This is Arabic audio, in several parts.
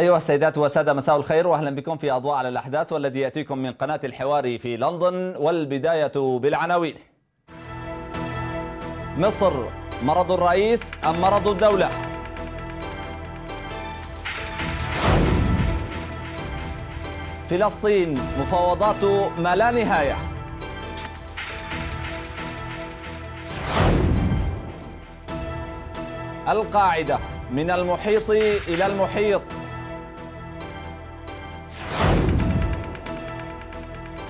أيها السيدات والسادة مساء الخير وأهلا بكم في أضواء على الأحداث والذي يأتيكم من قناة الحوار في لندن والبداية بالعناوين مصر مرض الرئيس أم مرض الدولة فلسطين مفاوضات ما لا نهاية القاعدة من المحيط إلى المحيط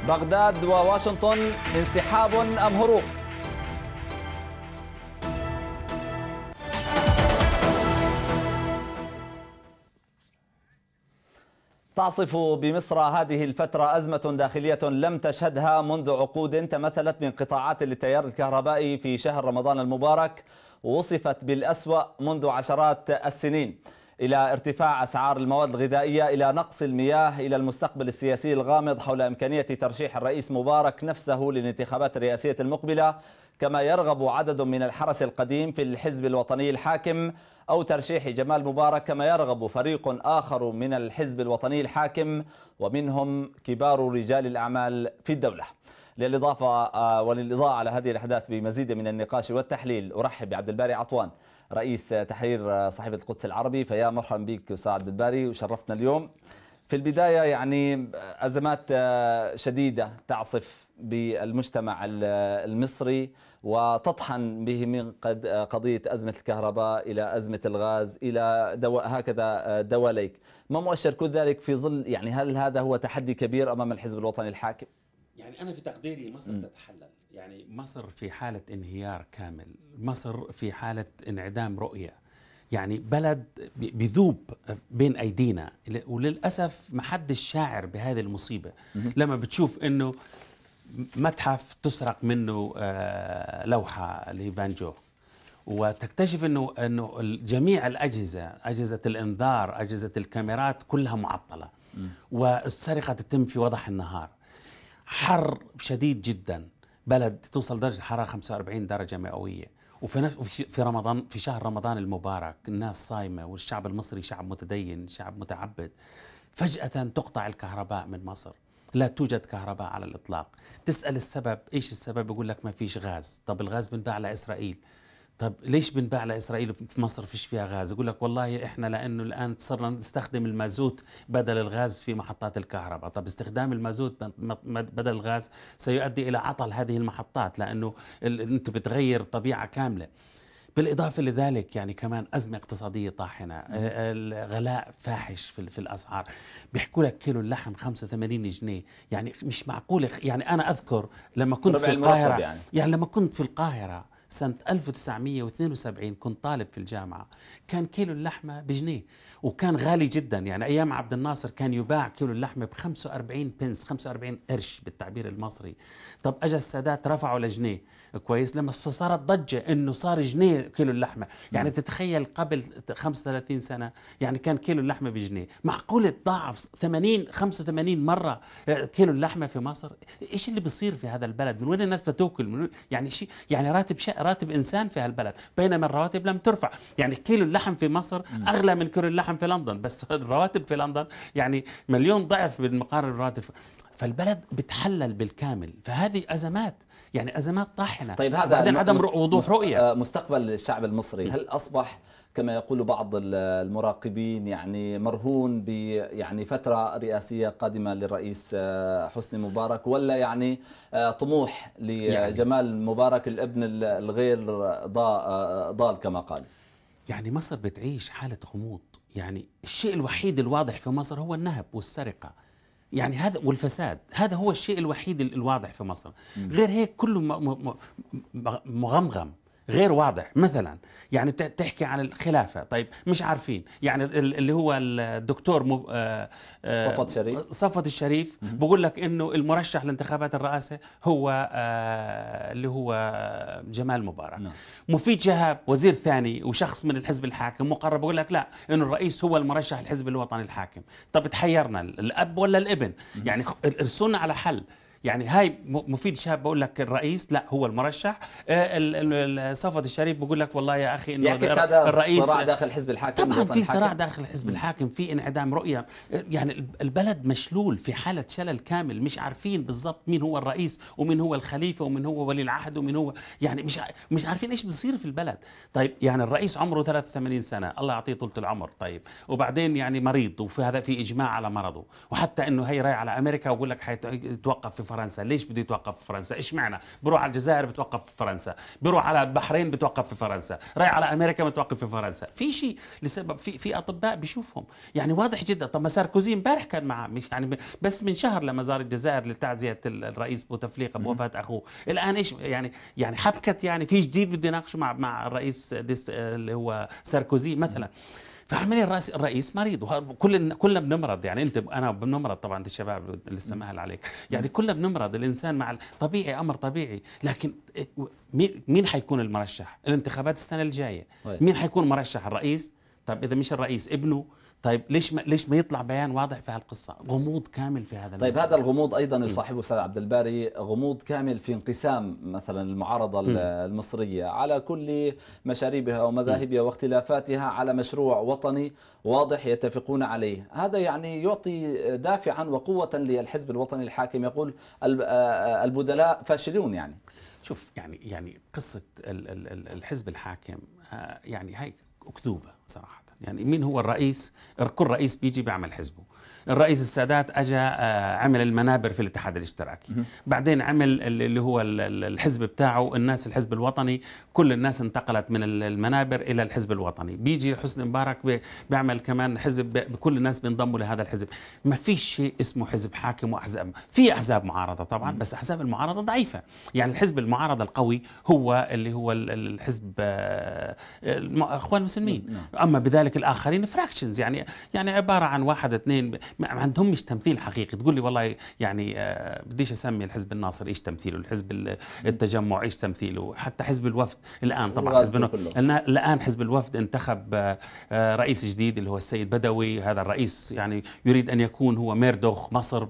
بغداد وواشنطن انسحاب أم هروب تعصف بمصر هذه الفترة أزمة داخلية لم تشهدها منذ عقود تمثلت من قطاعات للتيار الكهربائي في شهر رمضان المبارك وصفت بالأسوأ منذ عشرات السنين إلى ارتفاع أسعار المواد الغذائية إلى نقص المياه إلى المستقبل السياسي الغامض حول إمكانية ترشيح الرئيس مبارك نفسه للانتخابات الرئاسية المقبلة كما يرغب عدد من الحرس القديم في الحزب الوطني الحاكم أو ترشيح جمال مبارك كما يرغب فريق آخر من الحزب الوطني الحاكم ومنهم كبار رجال الأعمال في الدولة للإضافة آه، وللإضاءة على هذه الأحداث بمزيد من النقاش والتحليل أرحب بعبد الباري عطوان رئيس تحرير صحيفة القدس العربي فيا مرحبا بك سعد الباري وشرفتنا اليوم في البداية يعني أزمات شديدة تعصف بالمجتمع المصري وتطحن به من قد قضية أزمة الكهرباء إلى أزمة الغاز إلى دواء هكذا دواليك ما مؤشر كل ذلك في ظل يعني هل هذا هو تحدي كبير أمام الحزب الوطني الحاكم؟ يعني أنا في تقديري مصر م. تتحلل يعني مصر في حالة انهيار كامل مصر في حالة انعدام رؤية يعني بلد بذوب بين أيدينا وللأسف ما حدش شاعر بهذه المصيبة لما بتشوف أنه متحف تسرق منه آه، لوحة لفان جوخ وتكتشف انه انه جميع الاجهزه، اجهزه الانذار، اجهزه الكاميرات كلها معطله. والسرقه تتم في وضح النهار. حر شديد جدا، بلد توصل درجه الحراره 45 درجه مئويه وفي نفس في رمضان في شهر رمضان المبارك الناس صايمه والشعب المصري شعب متدين شعب متعبد فجاه تقطع الكهرباء من مصر لا توجد كهرباء على الاطلاق تسال السبب ايش السبب يقول لك ما فيش غاز طب الغاز بنباع لاسرائيل طب ليش بنباع لاسرائيل في مصر فيش فيها غاز؟ يقول لك والله احنا لانه الان صرنا نستخدم المازوت بدل الغاز في محطات الكهرباء، طب استخدام المازوت بدل الغاز سيؤدي الى عطل هذه المحطات لانه انت بتغير طبيعه كامله. بالإضافة لذلك يعني كمان أزمة اقتصادية طاحنة نعم. آه، غلاء فاحش في, في الأسعار بيحكوا لك كيلو اللحم 85 جنيه يعني مش معقولة يعني أنا أذكر لما كنت في القاهرة يعني. يعني لما كنت في القاهرة سنة 1972 كنت طالب في الجامعة كان كيلو اللحمة بجنيه وكان غالي جدا يعني ايام عبد الناصر كان يباع كيلو اللحمه ب 45 بنس 45 قرش بالتعبير المصري طب اجى السادات رفعه لجنيه كويس لما صارت ضجه انه صار جنيه كيلو اللحمه يعني نعم. تتخيل قبل 35 سنه يعني كان كيلو اللحمه بجنيه معقول تضاعف 80 85 مره آه، كيلو اللحمه في مصر ايش اللي بيصير في هذا البلد من وين الناس بتاكل من وين؟ يعني شيء يعني راتب شيء راتب انسان في هالبلد بينما الرواتب لم ترفع يعني كيلو اللحم في مصر نعم. اغلى من كيلو اللحم درهم في لندن بس الرواتب في لندن يعني مليون ضعف بالمقارنة بالرواتب فالبلد بتحلل بالكامل فهذه أزمات يعني أزمات طاحنة طيب هذا بعدين عدم وضوح رؤية آه، مستقبل الشعب المصري هل أصبح كما يقول بعض المراقبين يعني مرهون ب يعني فتره رئاسيه قادمه للرئيس آه، حسني مبارك ولا يعني آه، طموح يعني لجمال مبارك الابن الغير ضال كما قال يعني مصر بتعيش حاله غموض يعني الشيء الوحيد الواضح في مصر هو النهب والسرقة يعني هذا والفساد هذا هو الشيء الوحيد الواضح في مصر غير هيك كله مغمغم غير واضح مثلا يعني بتحكي عن الخلافه طيب مش عارفين يعني اللي هو الدكتور مب... آه، آه، صفت شريف صفت الشريف بقول لك انه المرشح لانتخابات الرئاسه هو آه، اللي هو جمال مبارك نعم. مفيد شهاب وزير ثاني وشخص من الحزب الحاكم مقرب بقول لك لا انه الرئيس هو المرشح الحزب الوطني الحاكم طب تحيرنا الاب ولا الابن يعني ارسلنا على حل يعني هاي مفيد شهاب بقول لك الرئيس لا هو المرشح آه، صفوت الشريف بقول لك والله يا اخي انه الرئيس صراع داخل حزب الحاكم طبعا في صراع داخل الحزب الحاكم في انعدام رؤيه آه، يعني البلد مشلول في حاله شلل كامل مش عارفين بالضبط مين هو الرئيس ومين هو الخليفه ومين هو ولي العهد ومين هو يعني مش مش عارفين ايش بصير في البلد طيب يعني الرئيس عمره 83 سنه الله يعطيه طول العمر طيب وبعدين يعني مريض وفي هذا في اجماع على مرضه وحتى انه هي راي على امريكا وبقول لك حيتوقف في فرنسا ليش بده يتوقف في فرنسا ايش معنى بروح على الجزائر بتوقف في فرنسا بروح على البحرين بتوقف في فرنسا رايح على امريكا بتوقف في فرنسا في شيء لسبب في في اطباء بيشوفهم يعني واضح جدا طب ما ساركوزي امبارح كان معاه مش يعني بس من شهر لما زار الجزائر لتعزيه الرئيس بوتفليقه بوفاه اخوه الان ايش يعني يعني حبكت يعني في جديد بده يناقشه مع مع الرئيس اللي هو ساركوزي مثلا فعمليا الرئيس الرئيس مريض وكل كلنا بنمرض يعني انت انا بنمرض طبعا انت الشباب لسه ما عليك يعني كلنا بنمرض الانسان مع طبيعي امر طبيعي لكن إيه، مين حيكون المرشح الانتخابات السنه الجايه طيب. مين حيكون مرشح الرئيس طب اذا مش الرئيس ابنه طيب ليش ما ليش ما يطلع بيان واضح في هالقصه؟ غموض كامل في هذا طيب هذا الغموض ايضا يصاحبه استاذ عبد الباري غموض كامل في انقسام مثلا المعارضه م. المصريه على كل مشاريبها ومذاهبها واختلافاتها على مشروع وطني واضح يتفقون عليه، هذا يعني يعطي دافعا وقوه للحزب الوطني الحاكم يقول البدلاء فاشلون يعني شوف يعني يعني قصه الحزب الحاكم يعني هي اكذوبه صراحه يعني مين هو الرئيس كل رئيس بيجي بيعمل حزبه الرئيس السادات اجى آه، عمل المنابر في الاتحاد الاشتراكي بعدين عمل اللي هو الحزب بتاعه الناس الحزب الوطني كل الناس انتقلت من المنابر الى الحزب الوطني بيجي حسني مبارك بيعمل كمان حزب بكل الناس بينضموا لهذا الحزب ما في شيء اسمه حزب حاكم واحزاب في احزاب معارضه طبعا بس احزاب المعارضه ضعيفه يعني الحزب المعارضه القوي هو اللي هو الحزب آه، الاخوان المسلمين نعم. اما بذلك الاخرين فراكشنز يعني يعني عباره عن واحد اثنين ما عندهمش تمثيل حقيقي تقول لي والله يعني آه، بديش اسمي الحزب الناصر ايش تمثيله الحزب التجمع ايش تمثيله حتى حزب الوفد الان طبعا حزب الان حزب الوفد انتخب آه، آه، رئيس جديد اللي هو السيد بدوي هذا الرئيس يعني يريد ان يكون هو ميردوخ مصر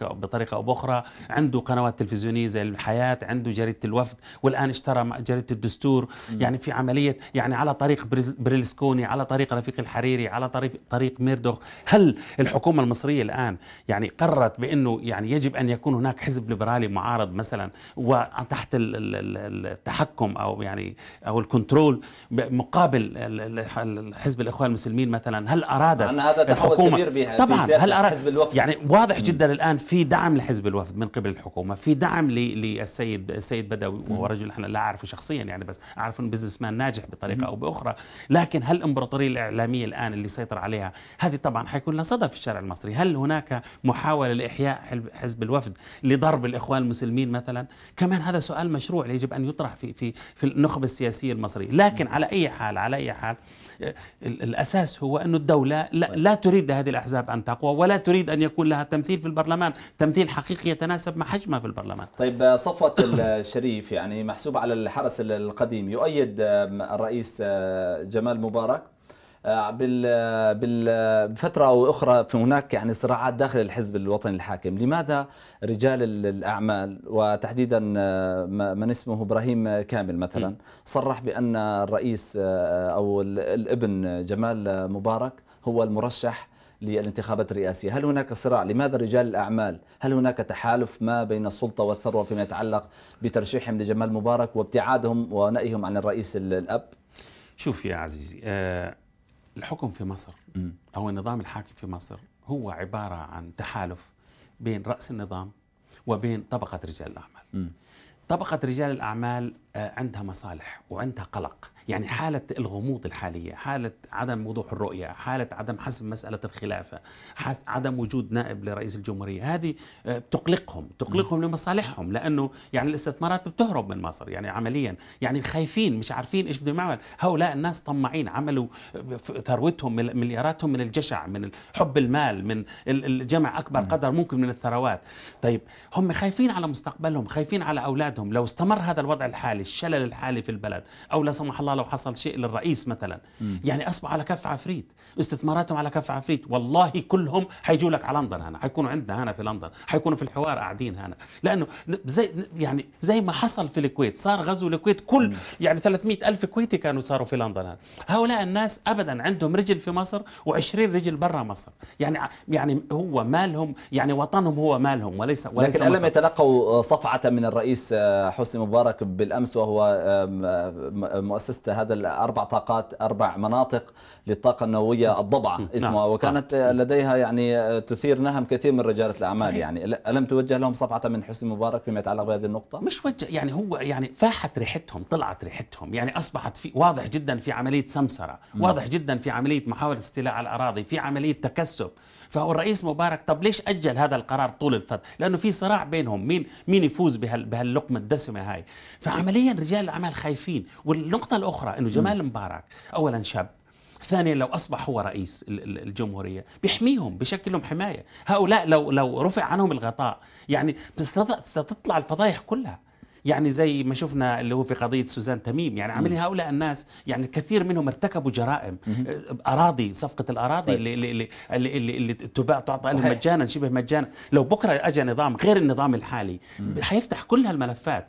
بطريقه او باخرى عنده قنوات تلفزيونيه زي الحياه عنده جريده الوفد والان اشترى جريده الدستور يعني في عمليه يعني على طريق بريلسكوني على طريق رفيق الحريري على طريق طريق ميردوخ هل الحكومه الحكومه المصريه الان يعني قررت بانه يعني يجب ان يكون هناك حزب ليبرالي معارض مثلا وتحت التحكم او يعني او الكنترول مقابل حزب الاخوان المسلمين مثلا هل ارادت هذا الحكومه كبير طبعا هل ارادت يعني واضح جدا الان في دعم لحزب الوفد من قبل الحكومه في دعم للسيد السيد بدوي وهو رجل احنا لا اعرفه شخصيا يعني بس اعرف انه بزنس مان ناجح بطريقه او باخرى لكن هل الامبراطوريه الاعلاميه الان اللي سيطر عليها هذه طبعا حيكون لها صدى في الشارع المصري هل هناك محاولة لإحياء حزب الوفد لضرب الإخوان المسلمين مثلا كمان هذا سؤال مشروع يجب أن يطرح في, في, في النخبة السياسية المصرية لكن على أي حال على أي حال آه، الأساس هو أن الدولة لا, تريد هذه الأحزاب أن تقوى ولا تريد أن يكون لها تمثيل في البرلمان تمثيل حقيقي يتناسب مع حجمها في البرلمان طيب آه، صفوة الشريف يعني محسوب على الحرس القديم يؤيد الرئيس آه، جمال مبارك بال بفتره او اخرى في هناك يعني صراعات داخل الحزب الوطني الحاكم، لماذا رجال الاعمال وتحديدا من اسمه ابراهيم كامل مثلا صرح بان الرئيس او الابن جمال مبارك هو المرشح للانتخابات الرئاسية هل هناك صراع لماذا رجال الأعمال هل هناك تحالف ما بين السلطة والثروة فيما يتعلق بترشيحهم لجمال مبارك وابتعادهم ونأيهم عن الرئيس الأب شوف يا عزيزي آه الحكم في مصر او النظام الحاكم في مصر هو عباره عن تحالف بين راس النظام وبين طبقه رجال الاعمال. طبقه رجال الاعمال آه، عندها مصالح وعندها قلق يعني حالة الغموض الحالية حالة عدم وضوح الرؤية حالة عدم حسم مسألة الخلافة عدم وجود نائب لرئيس الجمهورية هذه آه، تقلقهم تقلقهم لمصالحهم لأنه يعني الاستثمارات بتهرب من مصر يعني عمليا يعني خايفين مش عارفين إيش بدهم يعمل هؤلاء الناس طماعين عملوا ثروتهم ملياراتهم من الجشع من حب المال من الجمع أكبر قدر ممكن من الثروات طيب هم خايفين على مستقبلهم خايفين على أولادهم لو استمر هذا الوضع الحالي الشلل الحالي في البلد او لا سمح الله لو حصل شيء للرئيس مثلا م. يعني اصبح على كف عفريت استثماراتهم على كف عفريت والله كلهم حيجوا لك على لندن هنا حيكونوا عندنا هنا في لندن حيكونوا في الحوار قاعدين هنا لانه زي يعني زي ما حصل في الكويت صار غزو الكويت كل يعني 300 الف كويتي كانوا صاروا في لندن هنا هؤلاء الناس ابدا عندهم رجل في مصر و20 رجل برا مصر يعني يعني هو مالهم يعني وطنهم هو مالهم وليس وليس لكن الم يتلقوا صفعه من الرئيس حسني مبارك بالامس وهو مؤسسة هذا الأربع طاقات أربع مناطق للطاقة النووية الضبعة اسمها نعم. وكانت نعم. آه، لديها يعني آه، تثير نهم كثير من رجالة الأعمال صحيح. يعني ألم توجه لهم صفعة من حسن مبارك فيما يتعلق بهذه النقطة؟ مش وجه يعني هو يعني فاحت ريحتهم طلعت ريحتهم يعني أصبحت في واضح جدا في عملية سمسرة نعم. واضح جدا في عملية محاولة استيلاء على الأراضي في عملية تكسب فالرئيس مبارك طب ليش اجل هذا القرار طول الفتره؟ لانه في صراع بينهم مين مين يفوز بهاللقمه الدسمه هاي فعمليا رجال الاعمال خايفين والنقطه الاخرى انه جمال مبارك اولا شاب ثانيا لو اصبح هو رئيس الجمهوريه بيحميهم بشكل لهم حمايه هؤلاء لو لو رفع عنهم الغطاء يعني ستطلع الفضايح كلها يعني زي ما شفنا اللي هو في قضيه سوزان تميم يعني عمل هؤلاء الناس يعني كثير منهم ارتكبوا جرائم أه، اراضي صفقه الاراضي طيب. اللي, اللي, اللي, اللي تباع تعطى لهم مجانا شبه مجانا لو بكره اجى نظام غير النظام الحالي مم. حيفتح كل هالملفات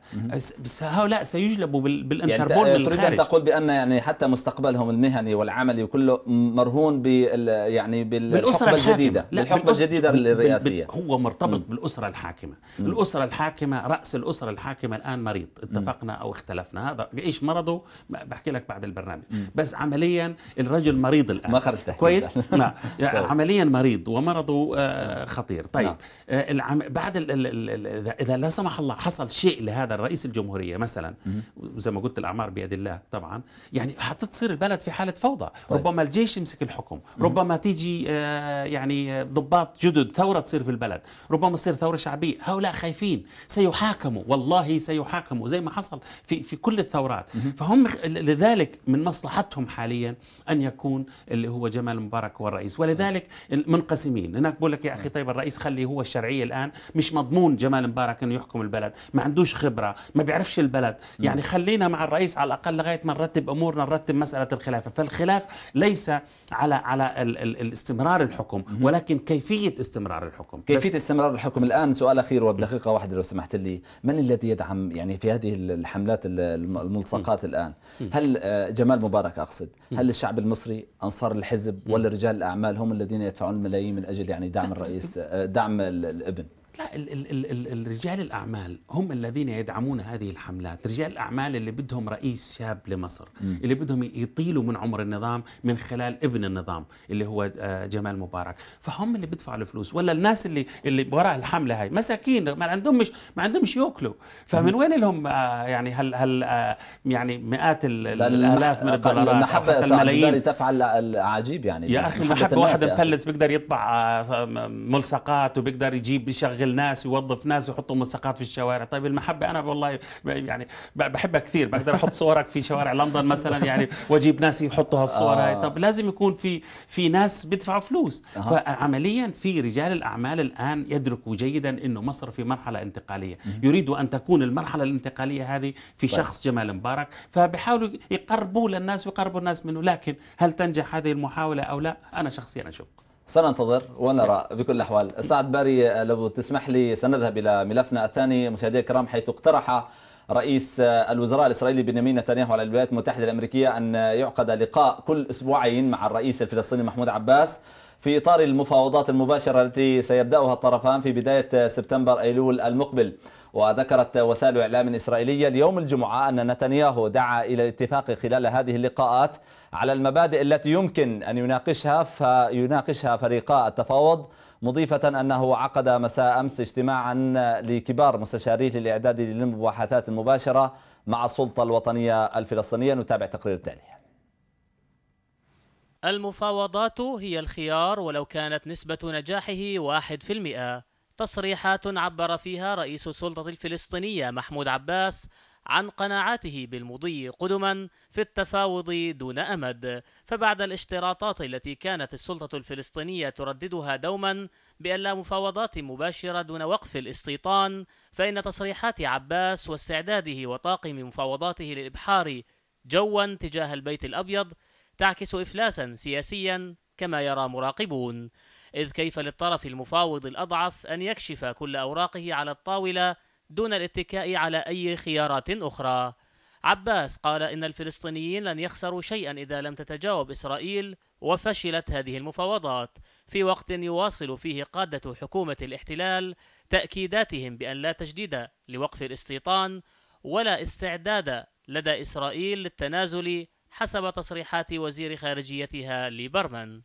بس هؤلاء سيجلبوا يعني بالانتربول يعني من تريد ان تقول بان يعني حتى مستقبلهم المهني والعملي وكله مرهون بال يعني بالاسره الجديده بالحقبه الجديده الرئاسيه هو مرتبط بالاسره الحاكمه الاسره الحاكمه راس الاسره الحاكمه الان مريض اتفقنا او اختلفنا هذا ايش مرضه بحكي لك بعد البرنامج بس عمليا الرجل مريض الان ما خرج تحكي كويس نعم عمليا مريض ومرضه آه، خطير طيب نعم. آه، العم... بعد ال... ال... اذا لا سمح الله حصل شيء لهذا الرئيس الجمهوريه مثلا زي ما قلت الاعمار بيد الله طبعا يعني حتصير البلد في حاله فوضى طيب. ربما الجيش يمسك الحكم ربما تيجي آه، يعني ضباط جدد ثوره تصير في البلد ربما تصير ثوره شعبيه هؤلاء خايفين سيحاكموا والله سي يحاكموا زي ما حصل في في كل الثورات فهم لذلك من مصلحتهم حاليا ان يكون اللي هو جمال مبارك هو الرئيس ولذلك منقسمين هناك بقول لك يا اخي طيب الرئيس خلي هو الشرعيه الان مش مضمون جمال مبارك انه يحكم البلد ما عندوش خبره ما بيعرفش البلد يعني خلينا مع الرئيس على الاقل لغايه ما نرتب امورنا نرتب مساله الخلافه فالخلاف ليس على على ال ال الاستمرار الحكم ولكن كيفيه استمرار الحكم كيفيه استمرار الحكم الان سؤال اخير وبدقيقه واحده لو سمحت لي من الذي يدعم يعني في هذه الحملات الملصقات الآن هل آه، جمال مبارك أقصد هل الشعب المصري أنصار الحزب ولا رجال الأعمال هم الذين يدفعون الملايين من أجل يعني دعم الرئيس آه، دعم الابن لا ال ال ال ال رجال الأعمال هم الذين يدعمون هذه الحملات رجال الأعمال اللي بدهم رئيس شاب لمصر م. اللي بدهم يطيلوا من عمر النظام من خلال ابن النظام اللي هو آه، جمال مبارك فهم اللي بيدفعوا الفلوس ولا الناس اللي اللي وراء الحملة هاي مساكين ما عندهم مش ما عندهمش يأكلوا فمن وين لهم آه، يعني هل هل آه، يعني مئات الآلاف من الدولارات المحبة الملايين تفعل العجيب يعني يا أخي المحبة واحد مفلس بيقدر يطبع ملصقات وبيقدر يجيب يشغل يشغل ناس يوظف ناس يحط ملصقات في الشوارع طيب المحبه انا والله يعني بحبها كثير بقدر احط صورك في شوارع لندن مثلا يعني واجيب ناس يحطوا هالصور آه. هاي طب لازم يكون في في ناس بيدفعوا فلوس آه. فعمليا في رجال الاعمال الان يدركوا جيدا انه مصر في مرحله انتقاليه يريدوا ان تكون المرحله الانتقاليه هذه في طيب. شخص جمال مبارك فبيحاولوا يقربوا للناس ويقربوا الناس منه لكن هل تنجح هذه المحاوله او لا انا شخصيا اشك سننتظر ونرى بكل الأحوال سعد باري لو تسمح لي سنذهب إلى ملفنا الثاني مشاهدي الكرام حيث اقترح رئيس الوزراء الإسرائيلي بنيامين نتنياهو على الولايات المتحدة الأمريكية أن يعقد لقاء كل أسبوعين مع الرئيس الفلسطيني محمود عباس في إطار المفاوضات المباشرة التي سيبدأها الطرفان في بداية سبتمبر أيلول المقبل وذكرت وسائل إعلام إسرائيلية اليوم الجمعة أن نتنياهو دعا إلى الاتفاق خلال هذه اللقاءات على المبادئ التي يمكن أن يناقشها فيناقشها فريقا التفاوض مضيفة أنه عقد مساء أمس اجتماعا لكبار مستشاري للإعداد للمباحثات المباشرة مع السلطة الوطنية الفلسطينية نتابع تقرير التالي المفاوضات هي الخيار ولو كانت نسبة نجاحه 1% تصريحات عبر فيها رئيس السلطة الفلسطينية محمود عباس عن قناعاته بالمضي قدما في التفاوض دون امد فبعد الاشتراطات التي كانت السلطه الفلسطينيه ترددها دوما بان لا مفاوضات مباشرة دون وقف الاستيطان فإن تصريحات عباس واستعداده وطاقم مفاوضاته للإبحار جوا تجاه البيت الأبيض تعكس إفلاسا سياسيا كما يرى مراقبون إذ كيف للطرف المفاوض الأضعف أن يكشف كل أوراقه على الطاولة دون الاتكاء على أي خيارات أخرى. عباس قال إن الفلسطينيين لن يخسروا شيئا إذا لم تتجاوب إسرائيل وفشلت هذه المفاوضات في وقت يواصل فيه قادة حكومة الاحتلال تأكيداتهم بأن لا تجديد لوقف الاستيطان ولا استعداد لدى إسرائيل للتنازل حسب تصريحات وزير خارجيتها ليبرمان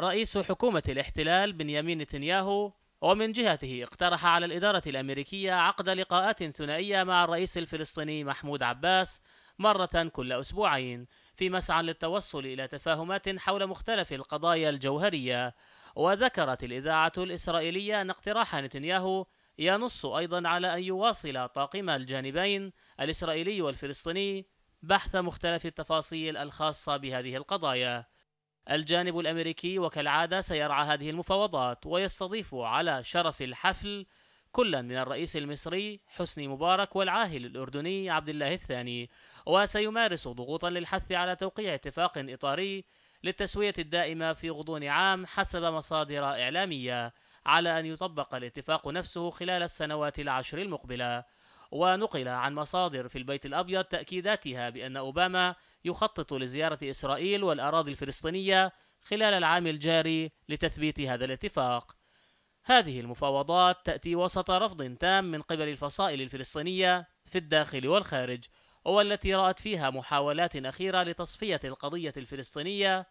رئيس حكومة الاحتلال بنيامين نتنياهو ومن جهته اقترح على الإدارة الأمريكية عقد لقاءات ثنائية مع الرئيس الفلسطيني محمود عباس مرة كل أسبوعين في مسعى للتوصل إلى تفاهمات حول مختلف القضايا الجوهرية وذكرت الإذاعة الإسرائيلية أن اقتراح نتنياهو ينص أيضا على أن يواصل طاقم الجانبين الإسرائيلي والفلسطيني بحث مختلف التفاصيل الخاصة بهذه القضايا الجانب الامريكي وكالعاده سيرعى هذه المفاوضات ويستضيف على شرف الحفل كلا من الرئيس المصري حسني مبارك والعاهل الاردني عبد الله الثاني وسيمارس ضغوطا للحث على توقيع اتفاق اطاري للتسويه الدائمه في غضون عام حسب مصادر اعلاميه على ان يطبق الاتفاق نفسه خلال السنوات العشر المقبله ونقل عن مصادر في البيت الأبيض تأكيداتها بأن أوباما يخطط لزيارة إسرائيل والأراضي الفلسطينية خلال العام الجاري لتثبيت هذا الاتفاق. هذه المفاوضات تأتي وسط رفض تام من قبل الفصائل الفلسطينية في الداخل والخارج، والتي رأت فيها محاولات أخيرة لتصفية القضية الفلسطينية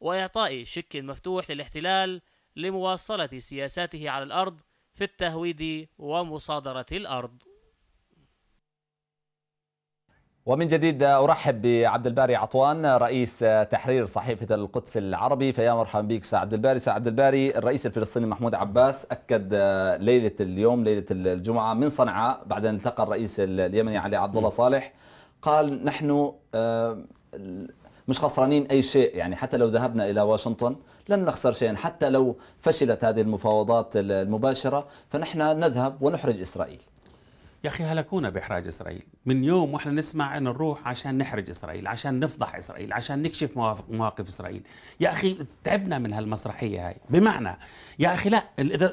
وإعطاء شك مفتوح للاحتلال لمواصلة سياساته على الأرض في التهويد ومصادرة الأرض. ومن جديد أرحب بعبد الباري عطوان رئيس تحرير صحيفة القدس العربي فيا مرحبا بك استاذ عبد الباري استاذ عبد الباري الرئيس الفلسطيني محمود عباس أكد ليلة اليوم ليلة الجمعة من صنعاء بعد أن التقى الرئيس اليمني علي عبد الله صالح قال نحن آه، مش خسرانين أي شيء يعني حتى لو ذهبنا إلى واشنطن لن نخسر شيئا حتى لو فشلت هذه المفاوضات المباشرة فنحن نذهب ونحرج إسرائيل يا اخي هلكونا باحراج اسرائيل من يوم واحنا نسمع ان نروح عشان نحرج اسرائيل عشان نفضح اسرائيل عشان نكشف مواقف اسرائيل يا اخي تعبنا من هالمسرحيه هاي بمعنى يا اخي لا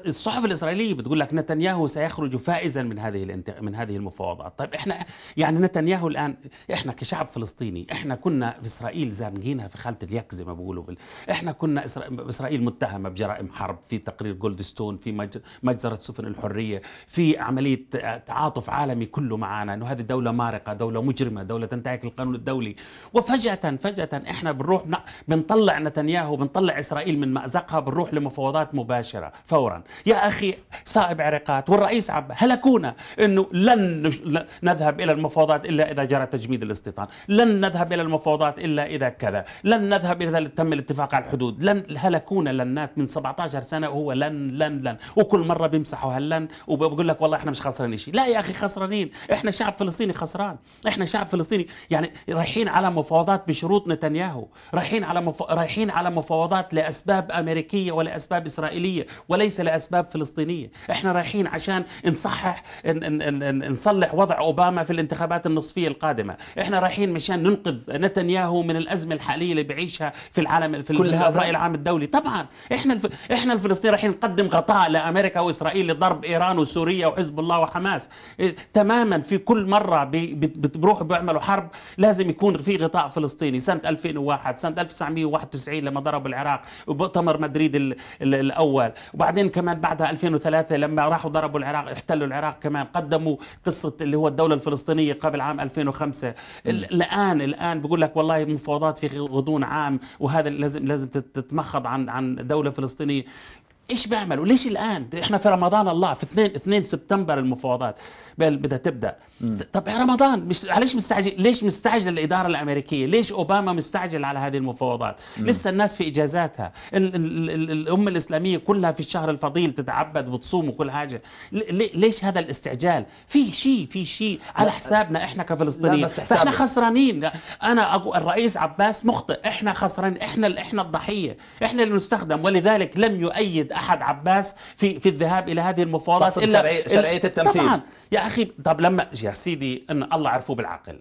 الصحف الاسرائيليه بتقول لك نتنياهو سيخرج فائزا من هذه من هذه المفاوضات طيب احنا يعني نتنياهو الان احنا كشعب فلسطيني احنا كنا في اسرائيل زانقينها في خاله اليك زي ما بيقولوا احنا كنا اسرائيل متهمه بجرائم حرب في تقرير جولدستون في مجزره سفن الحريه في عمليه تعاطف تعاطف عالمي كله معنا انه هذه دولة مارقة دولة مجرمة دولة تنتهك القانون الدولي وفجأة فجأة احنا بنروح بنطلع نتنياهو بنطلع اسرائيل من مأزقها بنروح لمفاوضات مباشرة فورا يا اخي صائب عرقات والرئيس عب هلكونا انه لن نذهب الى المفاوضات الا اذا جرى تجميد الاستيطان لن نذهب الى المفاوضات الا اذا كذا لن نذهب اذا تم الاتفاق على الحدود لن هلكونا لنات من 17 سنة وهو لن لن لن وكل مرة بيمسحوا هاللن وبقول لك والله احنا مش خسرانين شيء لا يا اخي اخي خسرانين احنا شعب فلسطيني خسران احنا شعب فلسطيني يعني رايحين على مفاوضات بشروط نتنياهو رايحين على مف... رايحين على مفاوضات لاسباب امريكيه ولاسباب اسرائيليه وليس لاسباب فلسطينيه احنا رايحين عشان نصحح ان... ان... ان... نصلح وضع اوباما في الانتخابات النصفيه القادمه احنا رايحين مشان ننقذ نتنياهو من الازمه الحاليه اللي بيعيشها في العالم في كل هذا الراي العام الدولي طبعا احنا الف... احنا الفلسطينيين رايحين نقدم غطاء لامريكا واسرائيل لضرب ايران وسوريا وحزب الله وحماس تماما في كل مرة بيروحوا بيعملوا حرب لازم يكون في غطاء فلسطيني سنة 2001 سنة 1991 لما ضربوا العراق ومؤتمر مدريد الأول وبعدين كمان بعدها 2003 لما راحوا ضربوا العراق احتلوا العراق كمان قدموا قصة اللي هو الدولة الفلسطينية قبل عام 2005 الآن الآن بقول لك والله مفاوضات في غضون عام وهذا لازم لازم تتمخض عن عن دولة فلسطينية ايش بيعملوا؟ ليش الان؟ احنا في رمضان الله في 2 2 سبتمبر المفاوضات بدها تبدا طب يا رمضان مش ليش مستعجل ليش مستعجل الاداره الامريكيه؟ ليش اوباما مستعجل على هذه المفاوضات؟ مم. لسه الناس في اجازاتها، ال الامه الاسلاميه كلها في الشهر الفضيل تتعبد وتصوم وكل حاجه، ليش هذا الاستعجال؟ في شيء في شيء على حسابنا احنا كفلسطينيين، احنا خسرانين انا الرئيس عباس مخطئ، احنا خسرانين احنا احنا الضحيه، احنا اللي نستخدم ولذلك لم يؤيد احد عباس في في الذهاب الى هذه المفاوضات الا شرعيه التمثيل طبعا يا اخي طب لما يا سيدي ان الله عرفه بالعقل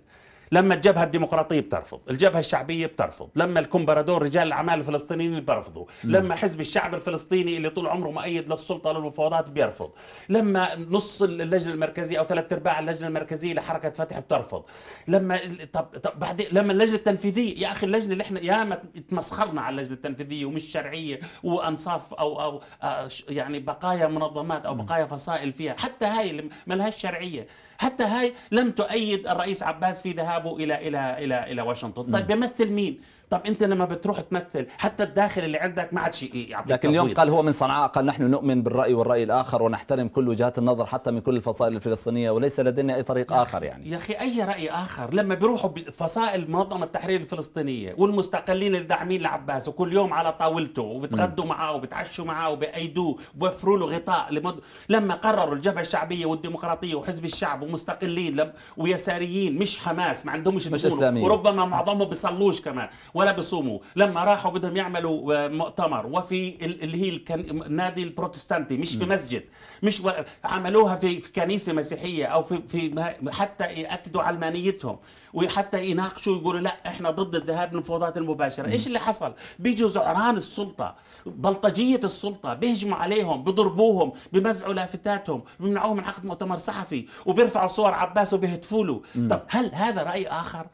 لما الجبهه الديمقراطيه بترفض الجبهه الشعبيه بترفض لما الكومبرادور رجال الاعمال الفلسطينيين بيرفضوا لما حزب الشعب الفلسطيني اللي طول عمره مؤيد للسلطه للمفاوضات بيرفض لما نص اللجنه المركزيه او ثلاث ارباع اللجنه المركزيه لحركه فتح بترفض لما طب, طب بعد لما اللجنه التنفيذيه يا اخي اللجنه اللي احنا ياما تمسخرنا على اللجنه التنفيذيه ومش شرعيه وانصاف او او آه، يعني بقايا منظمات او بقايا فصائل فيها حتى هاي اللي ما لهاش شرعيه حتى هاي لم تؤيد الرئيس عباس في ذهابه الى الى الى الى, واشنطن طيب نعم. يمثل مين طب انت لما بتروح تمثل حتى الداخل اللي عندك ما عادش يعطيك لكن اليوم قال هو من صنعاء قال نحن نؤمن بالراي والراي الاخر ونحترم كل وجهات النظر حتى من كل الفصائل الفلسطينيه وليس لدينا اي طريق اخر يعني يا اخي اي راي اخر لما بيروحوا فصائل منظمه التحرير الفلسطينيه والمستقلين الداعمين لعباس وكل يوم على طاولته وبتغدوا معاه وبتعشوا معاه وبأيدوه وبيوفروا له غطاء لمد... لما قرروا الجبهه الشعبيه والديمقراطيه وحزب الشعب ومستقلين لم... ويساريين مش حماس ما عندهمش مش وربما معظمهم بيصلوش كمان ولا بيصوموا لما راحوا بدهم يعملوا آه، مؤتمر وفي اللي هي النادي البروتستانتي مش في مسجد مش عملوها في... في كنيسه مسيحيه او في في حتى ياكدوا علمانيتهم وحتى يناقشوا يقولوا لا احنا ضد الذهاب للمفاوضات المباشره ايش اللي حصل بيجوا زعران السلطه بلطجيه السلطه بيهجموا عليهم بيضربوهم بمزعوا لافتاتهم بيمنعوهم من عقد مؤتمر صحفي وبيرفعوا صور عباس وبيهتفوا له طب هل هذا راي اخر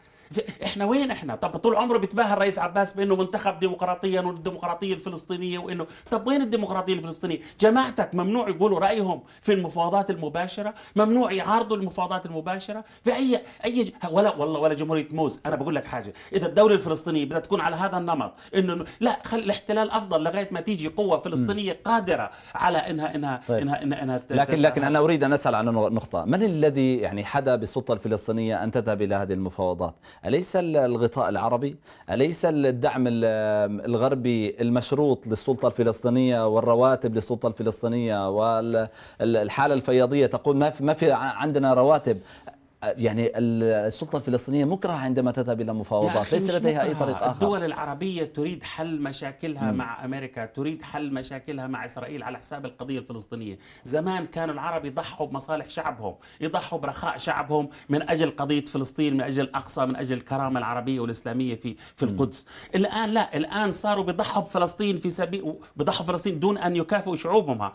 احنا وين احنا طب طول عمره بيتباهى الرئيس عباس بانه منتخب ديمقراطيا والديمقراطيه الفلسطينيه وانه طب وين الديمقراطيه الفلسطينيه جماعتك ممنوع يقولوا رايهم في المفاوضات المباشره ممنوع يعارضوا المفاوضات المباشره في اي اي ولا والله ولا جمهوريه موز انا بقول لك حاجه اذا الدوله الفلسطينيه بدها تكون على هذا النمط انه لا خل الاحتلال افضل لغايه ما تيجي قوه فلسطينيه قادره على انها انها طيب. انها انها, إنها لكن لكن انا اريد ان اسال عن نقطه من الذي يعني حدا بالسلطه الفلسطينيه ان تذهب الى هذه المفاوضات أليس الغطاء العربي أليس الدعم الغربي المشروط للسلطة الفلسطينية والرواتب للسلطة الفلسطينية والحالة الفياضية تقول ما في عندنا رواتب يعني السلطة الفلسطينية مكرهة عندما تذهب إلى مفاوضات ليس لديها أي طريق آخر الدول العربية تريد حل مشاكلها مم. مع أمريكا تريد حل مشاكلها مع إسرائيل على حساب القضية الفلسطينية زمان كان العرب يضحوا بمصالح شعبهم يضحوا برخاء شعبهم من أجل قضية فلسطين من أجل الأقصى من أجل الكرامة العربية والإسلامية في في القدس مم. الآن لا الآن صاروا بيضحوا بفلسطين في سبيل بيضحوا فلسطين دون أن يكافئوا شعوبهم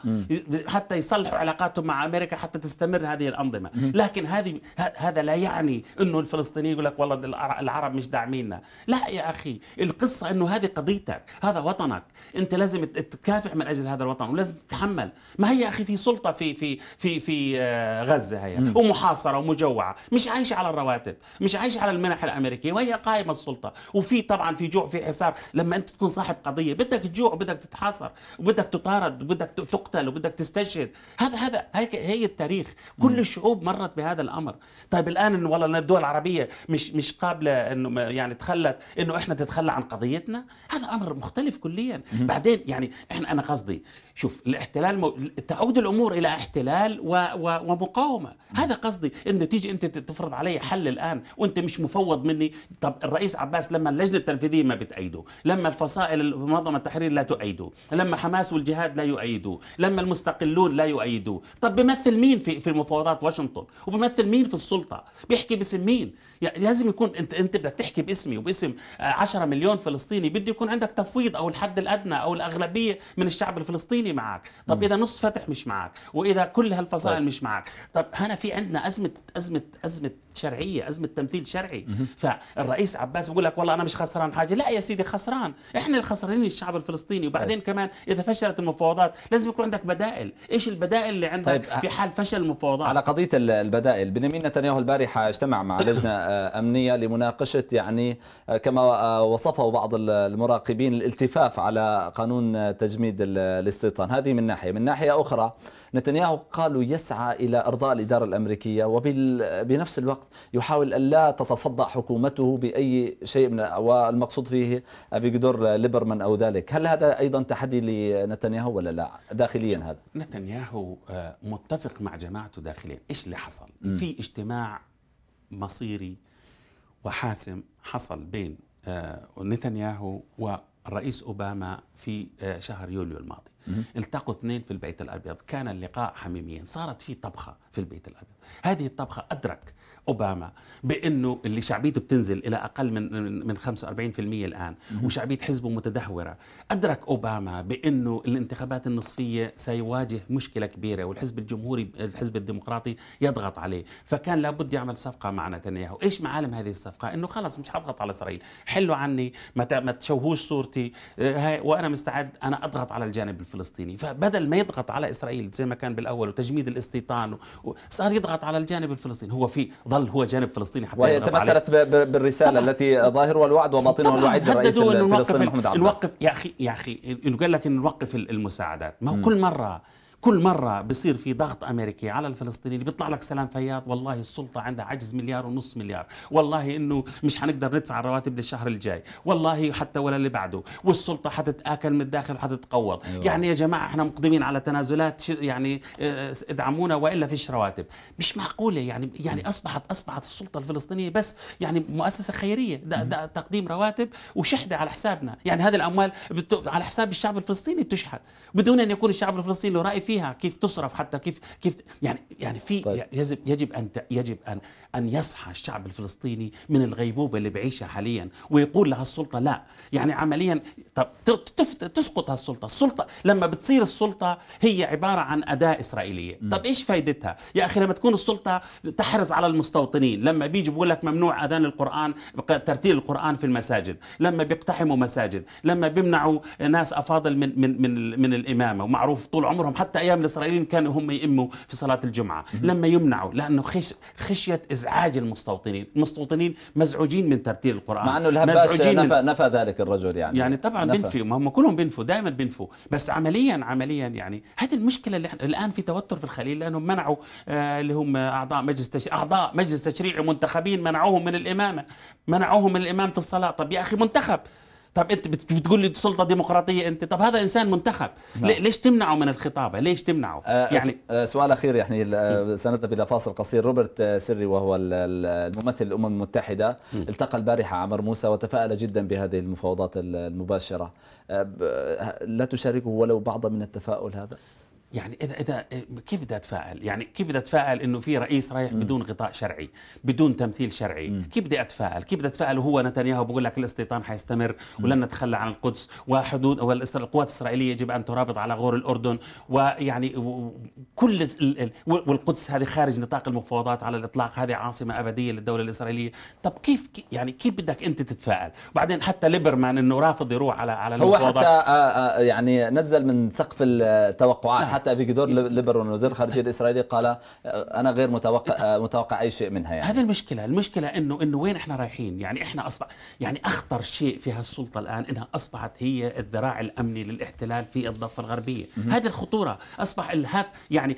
حتى يصلحوا علاقاتهم مع أمريكا حتى تستمر هذه الأنظمة مم. لكن هذه هذا لا يعني انه الفلسطينيين يقول لك والله العرب مش داعميننا لا يا اخي القصه انه هذه قضيتك هذا وطنك انت لازم تكافح من اجل هذا الوطن ولازم تتحمل ما هي يا اخي في سلطه في في في في آه، غزه هي ومحاصره ومجوعه مش عايشه على الرواتب مش عايشه على المنح الامريكيه وهي قائمه السلطه وفي طبعا في جوع في حصار لما انت تكون صاحب قضيه بدك تجوع وبدك تتحاصر وبدك تطارد وبدك تقتل وبدك تستشهد هذا هذا هيك هي التاريخ كل الشعوب مرت بهذا الامر طيب الان والله الدول العربيه مش مش قابله انه يعني تخلت انه احنا تتخلى عن قضيتنا هذا امر مختلف كليا بعدين يعني احنا انا قصدي شوف الاحتلال مو... تعود الامور الى احتلال و... و... ومقاومه هذا قصدي انه تيجي انت تفرض علي حل الان وانت مش مفوض مني طب الرئيس عباس لما اللجنه التنفيذيه ما بتايده لما الفصائل المنظمه التحرير لا تؤيده لما حماس والجهاد لا يؤيدوه لما المستقلون لا يؤيدوه طب بمثل مين في في مفاوضات واشنطن وبمثل مين في السلطه بيحكي باسم مين يعني لازم يكون انت انت بدك تحكي باسمي وباسم 10 آه، مليون فلسطيني بده يكون عندك تفويض او الحد الادنى او الاغلبيه من الشعب الفلسطيني معك طب اذا نص فتح مش معك واذا كل هالفصائل طيب. مش معك طب هنا في عندنا ازمه ازمه ازمه شرعيه ازمه تمثيل شرعي فالرئيس عباس بيقول لك والله انا مش خسران حاجه لا يا سيدي خسران احنا الخسرانين الشعب الفلسطيني وبعدين طيب. كمان اذا فشلت المفاوضات لازم يكون عندك بدائل ايش البدائل اللي عندك طيب. في حال فشل المفاوضات على قضيه البدائل بنيامين نتنياهو البارحه اجتمع مع لجنه آه، أمنية لمناقشة يعني آه، كما آه، وصفه بعض المراقبين الالتفاف على قانون تجميد الاستيطان هذه من ناحية من ناحية أخرى نتنياهو قالوا يسعى إلى إرضاء الإدارة الأمريكية وبنفس الوقت يحاول ألا تتصدع حكومته بأي شيء من والمقصود فيه أبيجدور ليبرمان أو ذلك هل هذا أيضا تحدي لنتنياهو ولا لا داخليا هذا نتنياهو متفق مع جماعته داخليا إيش اللي حصل م. في اجتماع مصيري وحاسم حصل بين آه، نتنياهو والرئيس أوباما في آه، شهر يوليو الماضي التقوا اثنين في البيت الأبيض كان اللقاء حميميا صارت في طبخة في البيت الأبيض هذه الطبخة أدرك اوباما بانه اللي شعبيته بتنزل الى اقل من من 45% الان وشعبيه حزبه متدهوره ادرك اوباما بانه الانتخابات النصفيه سيواجه مشكله كبيره والحزب الجمهوري الحزب الديمقراطي يضغط عليه فكان لابد يعمل صفقه مع نتنياهو ايش معالم هذه الصفقه انه خلص مش حضغط على اسرائيل حلوا عني ما تشوهوش صورتي آه، وانا مستعد انا اضغط على الجانب الفلسطيني فبدل ما يضغط على اسرائيل زي ما كان بالاول وتجميد الاستيطان صار يضغط على الجانب الفلسطيني هو في ظل يظل هو جانب فلسطيني حتى وتمثلت بالرسالة طبعا. التي ظاهر والوعد وباطنه الوعيد للرئيس الفلسطيني محمد عباس نوقف يا أخي يا أخي إنه لك إنه نوقف المساعدات ما هو كل مرة كل مرة بصير في ضغط أمريكي على الفلسطينيين بيطلع لك سلام فياض والله السلطة عندها عجز مليار ونص مليار والله إنه مش حنقدر ندفع الرواتب للشهر الجاي والله حتى ولا اللي بعده والسلطة حتتآكل من الداخل وحتتقوض أيوة. يعني يا جماعة احنا مقدمين على تنازلات يعني آه، ادعمونا وإلا فيش رواتب مش معقولة يعني يعني أصبحت أصبحت السلطة الفلسطينية بس يعني مؤسسة خيرية دا دا تقديم رواتب وشحدة على حسابنا يعني هذه الأموال على حساب الشعب الفلسطيني بتشحد بدون أن يكون الشعب الفلسطيني له رأي فيها كيف تصرف حتى كيف كيف يعني يعني في طيب. يجب يجب ان يجب ان ان يصحى الشعب الفلسطيني من الغيبوبه اللي بعيشها حاليا ويقول لها السلطه لا يعني عمليا طب تسقط هالسلطه السلطه لما بتصير السلطه هي عباره عن اداه اسرائيليه م. طب ايش فائدتها يا اخي لما تكون السلطه تحرص على المستوطنين لما بيجي بقول لك ممنوع اذان القران ترتيل القران في المساجد لما بيقتحموا مساجد لما بيمنعوا ناس افاضل من من من, من الامامه ومعروف طول عمرهم حتى ايام الاسرائيليين كانوا هم يئموا في صلاه الجمعه لما يمنعوا لانه خش خشيه ازعاج المستوطنين المستوطنين مزعوجين من ترتيل القران مع انه الهباس نفى, نفى ذلك الرجل يعني يعني طبعا بينفي هم كلهم بينفوا دائما بينفوا بس عمليا عمليا يعني هذه المشكله اللي احنا الان في توتر في الخليل لانهم منعوا آه، اللي هم اعضاء مجلس تشريع اعضاء مجلس تشريعي منتخبين منعوهم من الامامه منعوهم من امامه الصلاه طب يا اخي منتخب طب انت بتقول لي سلطه ديمقراطيه انت طب هذا انسان منتخب نعم. ليش تمنعه من الخطابه ليش تمنعه آه يعني آه، سؤال اخير يعني آه، سنذهب الى فاصل قصير روبرت آه، سري وهو الممثل الامم المتحده التقى البارحه عمر موسى وتفاءل جدا بهذه المفاوضات المباشره لا تشاركه ولو بعض من التفاؤل هذا يعني اذا اذا إيه، كيف بدي اتفاعل؟ يعني كيف بدي اتفاعل انه في رئيس رايح بدون غطاء شرعي، بدون تمثيل شرعي، كيف بدي اتفاعل؟ كيف بدي اتفاعل وهو نتنياهو بقول لك الاستيطان حيستمر ولن نتخلى عن القدس وحدود والقوات الاسرائيليه يجب ان ترابط على غور الاردن ويعني كل والقدس هذه خارج نطاق المفاوضات على الاطلاق، هذه عاصمه ابديه للدوله الاسرائيليه، طب كيف يعني كيف بدك انت تتفاعل؟ وبعدين حتى ليبرمان انه رافض يروح على على المفاوضات هو حتى آه، آه، يعني نزل من سقف التوقعات نعم. حتى فيجدور ليبرون وزير الخارجيه الاسرائيلي قال انا غير متوقع آه، متوقع اي شيء منها يعني هذه المشكله المشكله انه انه وين احنا رايحين يعني احنا اصبح يعني اخطر شيء في هالسلطه الان انها اصبحت هي الذراع الامني للاحتلال في الضفه الغربيه هذه الخطوره اصبح الهاف يعني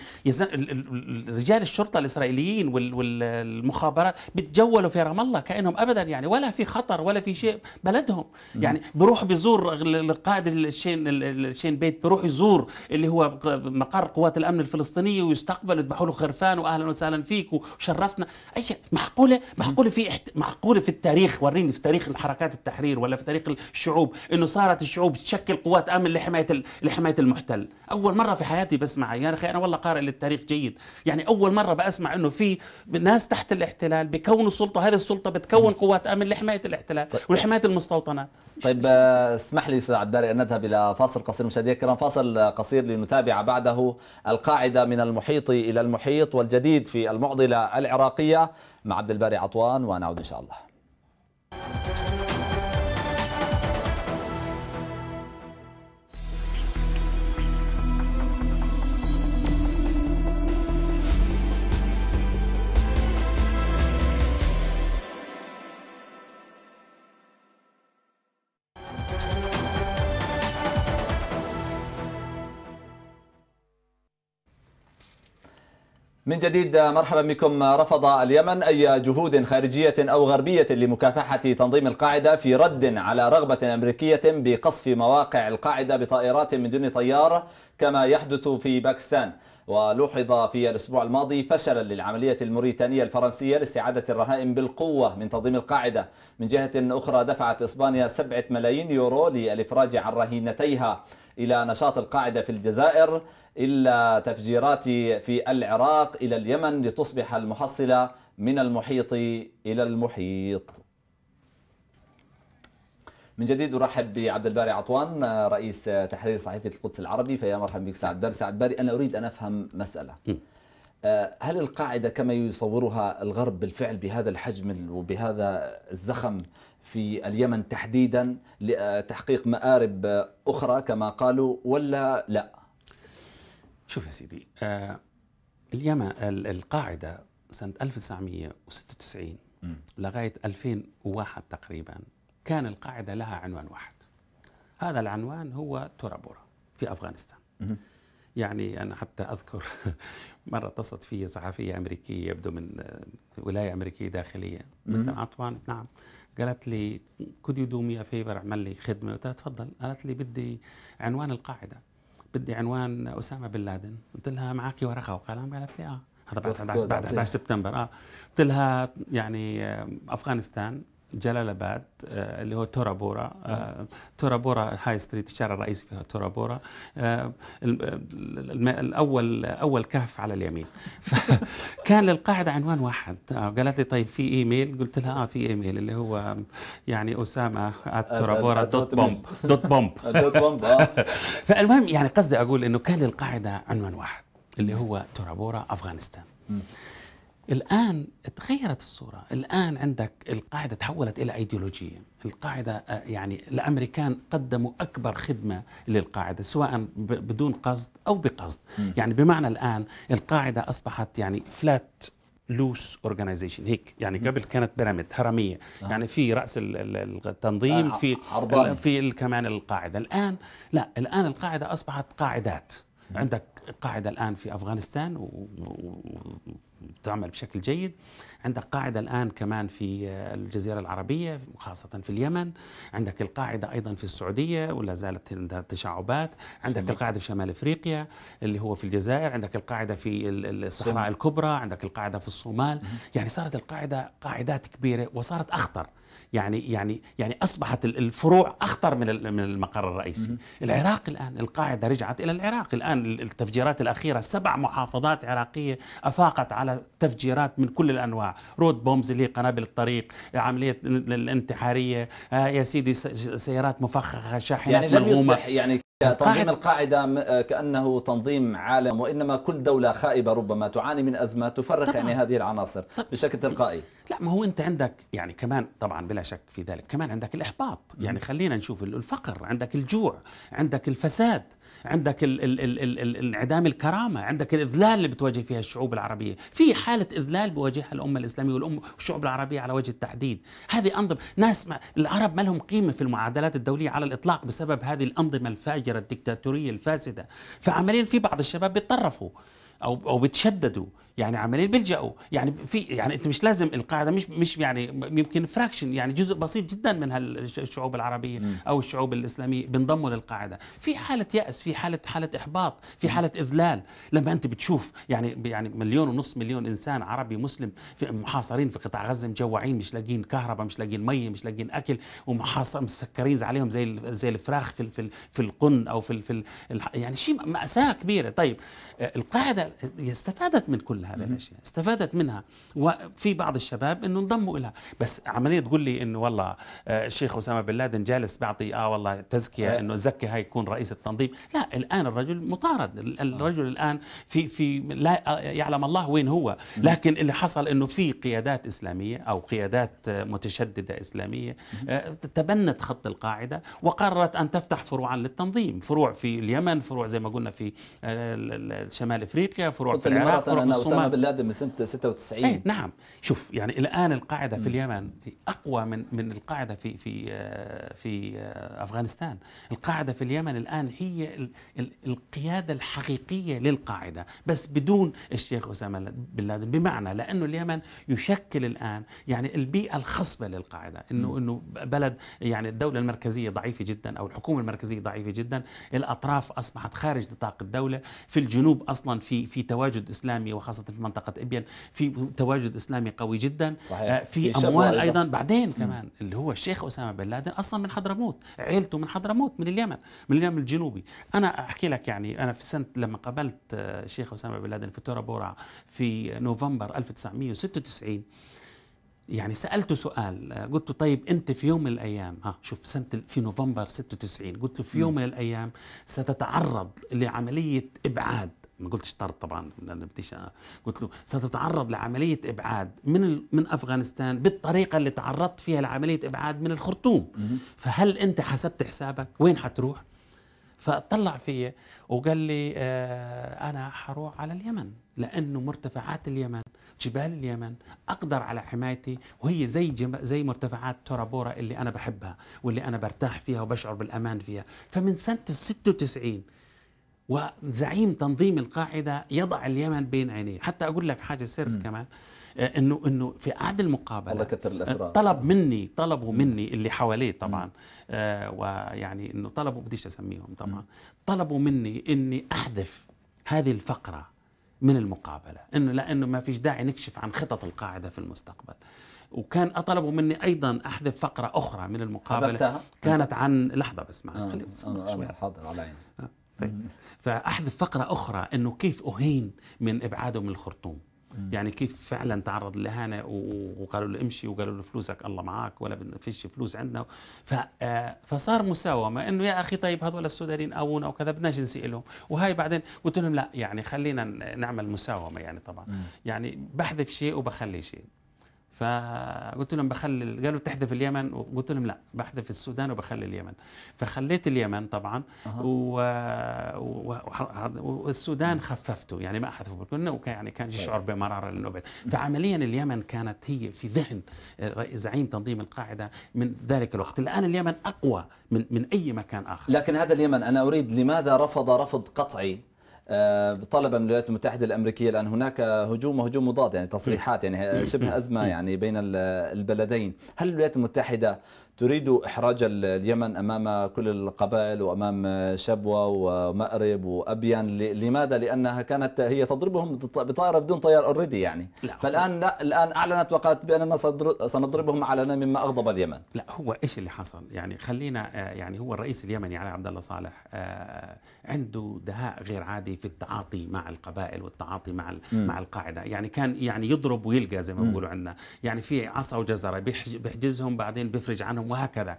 رجال الشرطه الاسرائيليين والمخابرات بتجولوا في رام الله كانهم ابدا يعني ولا في خطر ولا في شيء بلدهم يعني بروح بزور القائد الشين الشين بيت بروح يزور اللي هو مقر قوات الامن الفلسطينيه ويستقبل يذبحوا له خرفان واهلا وسهلا فيك وشرفتنا اي معقوله معقوله في احت... معقوله في التاريخ وريني في تاريخ الحركات التحرير ولا في تاريخ الشعوب انه صارت الشعوب تشكل قوات امن لحمايه ال... لحمايه المحتل اول مره في حياتي بسمعها يا اخي انا والله قارئ للتاريخ جيد يعني اول مره بسمع انه في ناس تحت الاحتلال بكونوا سلطه هذه السلطه بتكون قوات امن لحمايه الاحتلال طيب. ولحمايه المستوطنات طيب آه، اسمح لي استاذ عبد ان نذهب الى فاصل قصير مشاهدينا الكرام فاصل قصير لنتابع بعد بعده القاعدة من المحيط إلى المحيط والجديد في المعضلة العراقية مع عبد الباري عطوان ونعود إن شاء الله من جديد مرحبا بكم رفض اليمن أي جهود خارجية أو غربية لمكافحة تنظيم القاعدة في رد على رغبة أمريكية بقصف مواقع القاعدة بطائرات من دون طيار كما يحدث في باكستان ولوحظ في الأسبوع الماضي فشلا للعملية الموريتانية الفرنسية لاستعادة الرهائن بالقوة من تنظيم القاعدة من جهة أخرى دفعت إسبانيا 7 ملايين يورو للإفراج عن رهينتيها إلى نشاط القاعدة في الجزائر إلا تفجيرات في العراق إلى اليمن لتصبح المحصلة من المحيط إلى المحيط من جديد ارحب بعبد الباري عطوان رئيس تحرير صحيفه القدس العربي فيا مرحبا بك سعد باري سعد باري انا اريد ان افهم مساله آه، هل القاعده كما يصورها الغرب بالفعل بهذا الحجم وبهذا الزخم في اليمن تحديدا لتحقيق مآرب اخرى كما قالوا ولا لا؟ شوف يا سيدي آه اليمن القاعده سنه 1996 م. لغايه 2001 تقريبا كان القاعده لها عنوان واحد هذا العنوان هو تورابورا في افغانستان م. يعني انا حتى اذكر مره اتصلت في صحفيه امريكيه يبدو من آه، ولايه امريكيه داخليه مستر انطوان نعم قالت لي كود يو دو مي فيفر اعمل لي خدمه قلت لها تفضل قالت لي بدي عنوان القاعده بدي عنوان اسامه بن لادن قلت لها معك ورقه وقلم قالت لي اه هذا بعد بعد 11 سبتمبر اه قلت لها يعني افغانستان جلال اباد آه، اللي هو تورابورا آه، تورابورا هاي ستريت الشارع الرئيسي فيها تورابورا آه، الاول اول كهف على اليمين كان للقاعده عنوان واحد قالت لي طيب في ايميل قلت لها اه في ايميل اللي هو يعني اسامه تورابورا دوت بومب دوت بومب اه فالمهم يعني قصدي اقول انه كان للقاعده عنوان واحد اللي هو تورابورا افغانستان الآن تغيرت الصورة الآن عندك القاعدة تحولت إلى أيديولوجية القاعدة آه، يعني الأمريكان قدموا أكبر خدمة للقاعدة سواء بدون قصد أو بقصد م. يعني بمعنى الآن القاعدة أصبحت يعني فلات لوس اورجانيزيشن هيك يعني قبل كانت بيراميد هرميه آه. يعني في راس التنظيم آه، في عرضاني. في كمان القاعده الان لا الان القاعده اصبحت قاعدات عندك قاعده الان في افغانستان و تعمل بشكل جيد عندك قاعدة الآن كمان في آه، الجزيرة العربية خاصة في اليمن عندك القاعدة أيضا في السعودية ولا زالت عندها تشعبات عندك سمع. القاعدة في شمال إفريقيا اللي هو في الجزائر عندك القاعدة في الصحراء الكبرى عندك القاعدة في الصومال يعني صارت القاعدة قاعدات كبيرة وصارت أخطر يعني يعني يعني اصبحت الفروع اخطر من من المقر الرئيسي العراق الان القاعده رجعت الى العراق الان التفجيرات الاخيره سبع محافظات عراقيه افاقت على تفجيرات من كل الانواع رود بومز اللي قنابل الطريق عمليه الانتحاريه آه، يا سيدي سيارات مفخخه شاحنات يعني لم يصبح يعني تنظيم القاعدة آه، كأنه تنظيم عالم وإنما كل دولة خائبة ربما تعاني من أزمة تفرق يعني هذه العناصر بشكل تلقائي لا ما هو أنت عندك يعني كمان طبعا بلا شك في ذلك كمان عندك الإحباط يعني خلينا نشوف الفقر عندك الجوع عندك الفساد عندك انعدام الكرامه عندك الاذلال اللي بتواجه فيها الشعوب العربيه في حاله اذلال بواجهها الامه الاسلاميه والام والشعوب العربيه على وجه التحديد هذه انظمه ناس ما العرب ما لهم قيمه في المعادلات الدوليه على الاطلاق بسبب هذه الانظمه الفاجره الدكتاتوريه الفاسده فعمليا في بعض الشباب بيتطرفوا او او بيتشددوا يعني عمالين بيلجأوا يعني في يعني انت مش لازم القاعده مش مش يعني يمكن فراكشن يعني جزء بسيط جدا من الشعوب العربيه او الشعوب الاسلاميه بينضموا للقاعده في حاله يأس في حاله حاله احباط في حاله اذلال لما انت بتشوف يعني يعني مليون ونص مليون انسان عربي مسلم في محاصرين في قطاع غزه مجوعين مش لاقيين كهرباء مش لاقيين مي مش لاقيين اكل ومحاصر مسكرين عليهم زي زي الفراخ في في, في القن او في في يعني شيء ماساه كبيره طيب آه، القاعده استفادت من كل كل هذه الاشياء استفادت منها وفي بعض الشباب انه انضموا لها بس عمليه تقول لي انه والله آه، الشيخ اسامه بن لادن جالس بيعطي اه والله تزكيه انه زكي هاي يكون رئيس التنظيم لا الان الرجل مطارد آه. الرجل الان في في لا آه، يعلم الله وين هو لكن اللي حصل انه في قيادات اسلاميه او قيادات متشدده اسلاميه تبنت خط القاعده وقررت ان تفتح فروعا للتنظيم فروع في اليمن فروع زي ما قلنا في شمال افريقيا فروع في العراق فروع في الصومال أسامة بن لادن من سنة 96 إيه، نعم شوف يعني الآن القاعدة في اليمن أقوى من من القاعدة في في آه، في آه، أفغانستان القاعدة في اليمن الآن هي القيادة الحقيقية للقاعدة بس بدون الشيخ أسامة بن لادن بمعنى لأنه اليمن يشكل الآن يعني البيئة الخصبة للقاعدة أنه أنه بلد يعني الدولة المركزية ضعيفة جدا أو الحكومة المركزية ضعيفة جدا الأطراف أصبحت خارج نطاق الدولة في الجنوب أصلا في في تواجد إسلامي وخاصة خاصه في منطقه ابين في تواجد اسلامي قوي جدا صحيح. آه، في, في اموال أيضا. ايضا بعدين كمان م. اللي هو الشيخ اسامه بن لادن اصلا من حضرموت عيلته من حضرموت من اليمن من اليمن الجنوبي انا احكي لك يعني انا في سنه لما قابلت الشيخ آه، اسامه بن لادن في تورا بورا في نوفمبر 1996 يعني سالته سؤال آه، قلت له طيب انت في يوم من الايام ها شوف سنه في نوفمبر 96 قلت له في يوم من الايام ستتعرض لعمليه ابعاد ما قلتش طرد طبعا بديش قلت له ستتعرض لعمليه ابعاد من من افغانستان بالطريقه اللي تعرضت فيها لعمليه ابعاد من الخرطوم فهل انت حسبت حسابك وين حتروح فطلع فيا وقال لي آه انا حروح على اليمن لانه مرتفعات اليمن جبال اليمن اقدر على حمايتي وهي زي جم... زي مرتفعات تورابورا اللي انا بحبها واللي انا برتاح فيها وبشعر بالامان فيها فمن سنه 96 وزعيم تنظيم القاعده يضع اليمن بين عينيه حتى اقول لك حاجه سر م. كمان آه، انه انه في عهد المقابله الله كتر الاسرار آه، طلب مني طلبوا مني اللي حواليه طبعا آه ويعني انه طلبوا بديش اسميهم طبعا طلبوا مني اني احذف هذه الفقره من المقابله انه لانه ما فيش داعي نكشف عن خطط القاعده في المستقبل وكان طلبوا مني ايضا احذف فقره اخرى من المقابله حذفتها؟ كانت عن لحظه بس معك آه. آه. آه، حاضر على عيني طيب فاحذف فقره اخرى انه كيف اهين من ابعاده من الخرطوم يعني كيف فعلا تعرض للاهانه وقالوا له امشي وقالوا له فلوسك الله معك ولا فيش فلوس عندنا آه، فصار مساومه انه يا اخي طيب هذول السودانيين اونا وكذا بدناش نسيء لهم وهي بعدين قلت لهم لا يعني خلينا نعمل مساومه يعني طبعا يعني بحذف شيء وبخلي شيء فقلت لهم بخلي قالوا تحذف اليمن وقلت لهم لا بحذف السودان وبخلي اليمن فخليت اليمن طبعا أه. والسودان خففته يعني ما احذفه بالكل يعني كان يشعر طيب. بمراره لانه فعمليا اليمن كانت هي في ذهن آه، زعيم تنظيم القاعده من ذلك الوقت الان اليمن اقوى من من اي مكان اخر لكن هذا اليمن انا اريد لماذا رفض رفض قطعي آه، طلبا من الولايات المتحده الامريكيه لان هناك هجوم وهجوم مضاد يعني تصريحات يعني شبه ازمه يعني بين البلدين هل الولايات المتحده تريد إحراج اليمن أمام كل القبائل وأمام شبوة ومأرب وأبيان لماذا؟ لأنها كانت هي تضربهم بطائرة بدون طيار أوريدي يعني لا فالآن لا الآن أعلنت وقالت بأننا سنضربهم علنا مما أغضب اليمن لا هو إيش اللي حصل؟ يعني خلينا آه، يعني هو الرئيس اليمني علي عبد الله صالح آه، عنده دهاء غير عادي في التعاطي مع القبائل والتعاطي مع مع القاعدة يعني كان يعني يضرب ويلقى زي ما بيقولوا عندنا يعني في عصا وجزرة بيحجزهم بعدين بيفرج عنهم وهكذا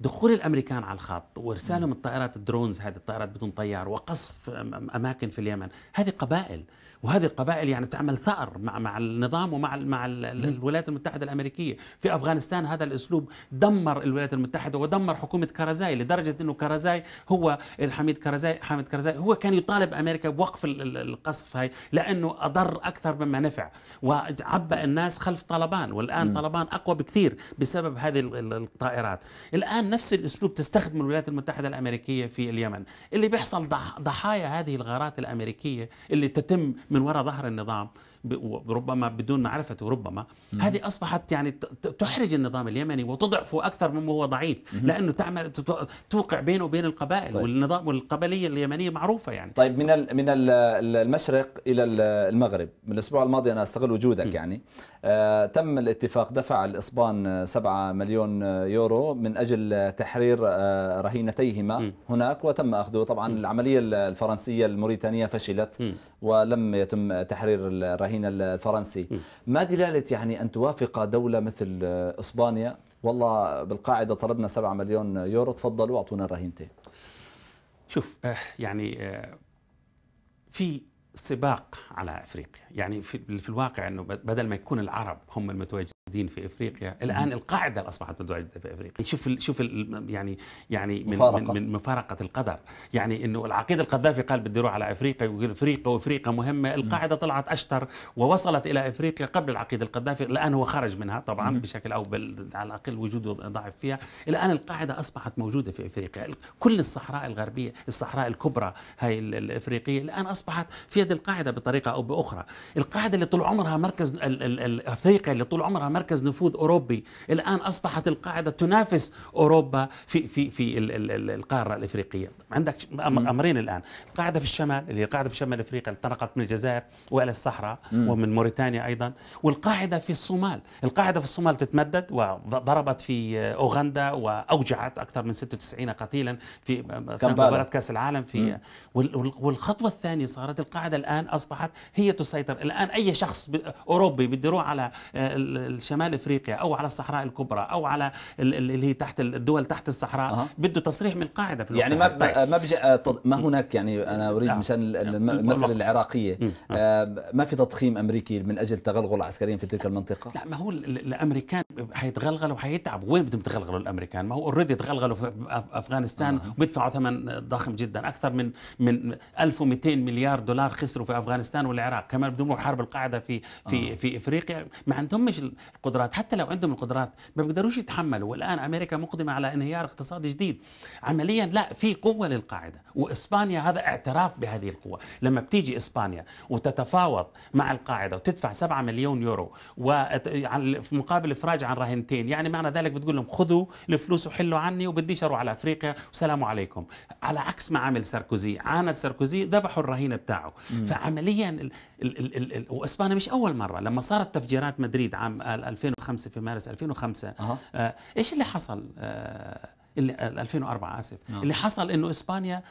دخول الامريكان على الخط وارسالهم الطائرات الدرونز هذه الطائرات بدون طيار وقصف اماكن في اليمن هذه قبائل وهذه القبائل يعني تعمل ثأر مع مع النظام ومع مع الولايات المتحده الامريكيه في افغانستان هذا الاسلوب دمر الولايات المتحده ودمر حكومه كرزاي لدرجه انه كرزاي هو الحميد كرزاي حامد كرزاي هو كان يطالب امريكا بوقف القصف هاي لانه اضر اكثر مما نفع وعبأ الناس خلف طالبان والان م. طالبان اقوى بكثير بسبب هذه الطائرات الان نفس الاسلوب تستخدم الولايات المتحده الامريكيه في اليمن اللي بيحصل ضحايا هذه الغارات الامريكيه اللي تتم من وراء ظهر النظام ربما بدون معرفته ربما هذه اصبحت يعني تحرج النظام اليمني وتضعفه اكثر مما هو ضعيف لانه تعمل توقع بينه وبين القبائل طيب. والنظام والقبليه اليمنيه معروفه يعني طيب من من المشرق الى المغرب من الاسبوع الماضي انا استغل وجودك يعني آه، تم الاتفاق دفع الاسبان 7 مليون يورو من اجل تحرير آه، رهينتيهما هناك وتم اخذه طبعا العمليه الفرنسيه الموريتانيه فشلت ولم يتم تحرير الرهين الفرنسي ما دلالة يعني أن توافق دولة مثل إسبانيا والله بالقاعدة طلبنا 7 مليون يورو تفضلوا أعطونا الرهينتين شوف آه، يعني آه، في سباق على افريقيا يعني في, في الواقع انه بدل ما يكون العرب هم المتواجدين الموجودين في افريقيا الان القاعده اصبحت متواجده في افريقيا شوف شوف يعني يعني من مفارقة. من مفارقه القدر يعني انه العقيد القذافي قال بدي اروح على افريقيا ويقول افريقيا وافريقيا مهمه القاعده طلعت اشطر ووصلت الى افريقيا قبل العقيد القذافي الان هو خرج منها طبعا بشكل او على الاقل وجوده ضعف فيها الان القاعده اصبحت موجوده في افريقيا كل الصحراء الغربيه الصحراء الكبرى هاي الافريقيه الان اصبحت في يد القاعده بطريقه او باخرى القاعده اللي طول عمرها مركز افريقيا اللي طول عمرها مركز مركز نفوذ اوروبي، الان اصبحت القاعده تنافس اوروبا في في في القاره الافريقيه، عندك امرين الان، القاعده في الشمال اللي هي في شمال افريقيا انطلقت من الجزائر والى الصحراء ومن موريتانيا ايضا، والقاعده في الصومال، القاعده في الصومال تتمدد وضربت في اوغندا واوجعت اكثر من 96 قتيلا في مباراه كاس العالم في والخطوه الثانيه صارت القاعده الان اصبحت هي تسيطر، الان اي شخص اوروبي بده يروح على شمال افريقيا او على الصحراء الكبرى او على اللي هي تحت الدول تحت الصحراء أه. بده تصريح من القاعده في يعني ما طيب. بج... آه، ما هناك يعني انا اريد آه. مشان آه. المساله العراقيه ما في تضخيم امريكي من اجل تغلغل عسكريا في تلك المنطقه لا ما هو الامريكان حيتغلغلوا وحيتعبوا وين بدهم يتغلغلوا الامريكان ما هو اوريدي تغلغلوا في افغانستان آه. وبيدفعوا ثمن ضخم جدا اكثر من من 1200 مليار دولار خسروا في افغانستان والعراق كمان بدهم حرب القاعده في في آه. في افريقيا ما عندهمش القدرات حتى لو عندهم القدرات ما بيقدروش يتحملوا والان امريكا مقدمه على انهيار اقتصادي جديد عمليا لا في قوه للقاعده واسبانيا هذا اعتراف بهذه القوه لما بتيجي اسبانيا وتتفاوض مع القاعده وتدفع 7 مليون يورو وفي مقابل افراج عن رهنتين يعني معنى ذلك بتقول لهم خذوا الفلوس وحلوا عني وبديش اروح على افريقيا وسلام عليكم على عكس ما عمل ساركوزي عاند ساركوزي ذبحوا الرهينه بتاعه فعمليا واسبانيا مش اول مره لما صارت تفجيرات مدريد عام 2005 في مارس 2005 أه. ايش اللي حصل آه اللي 2004 اسف أه. اللي حصل انه اسبانيا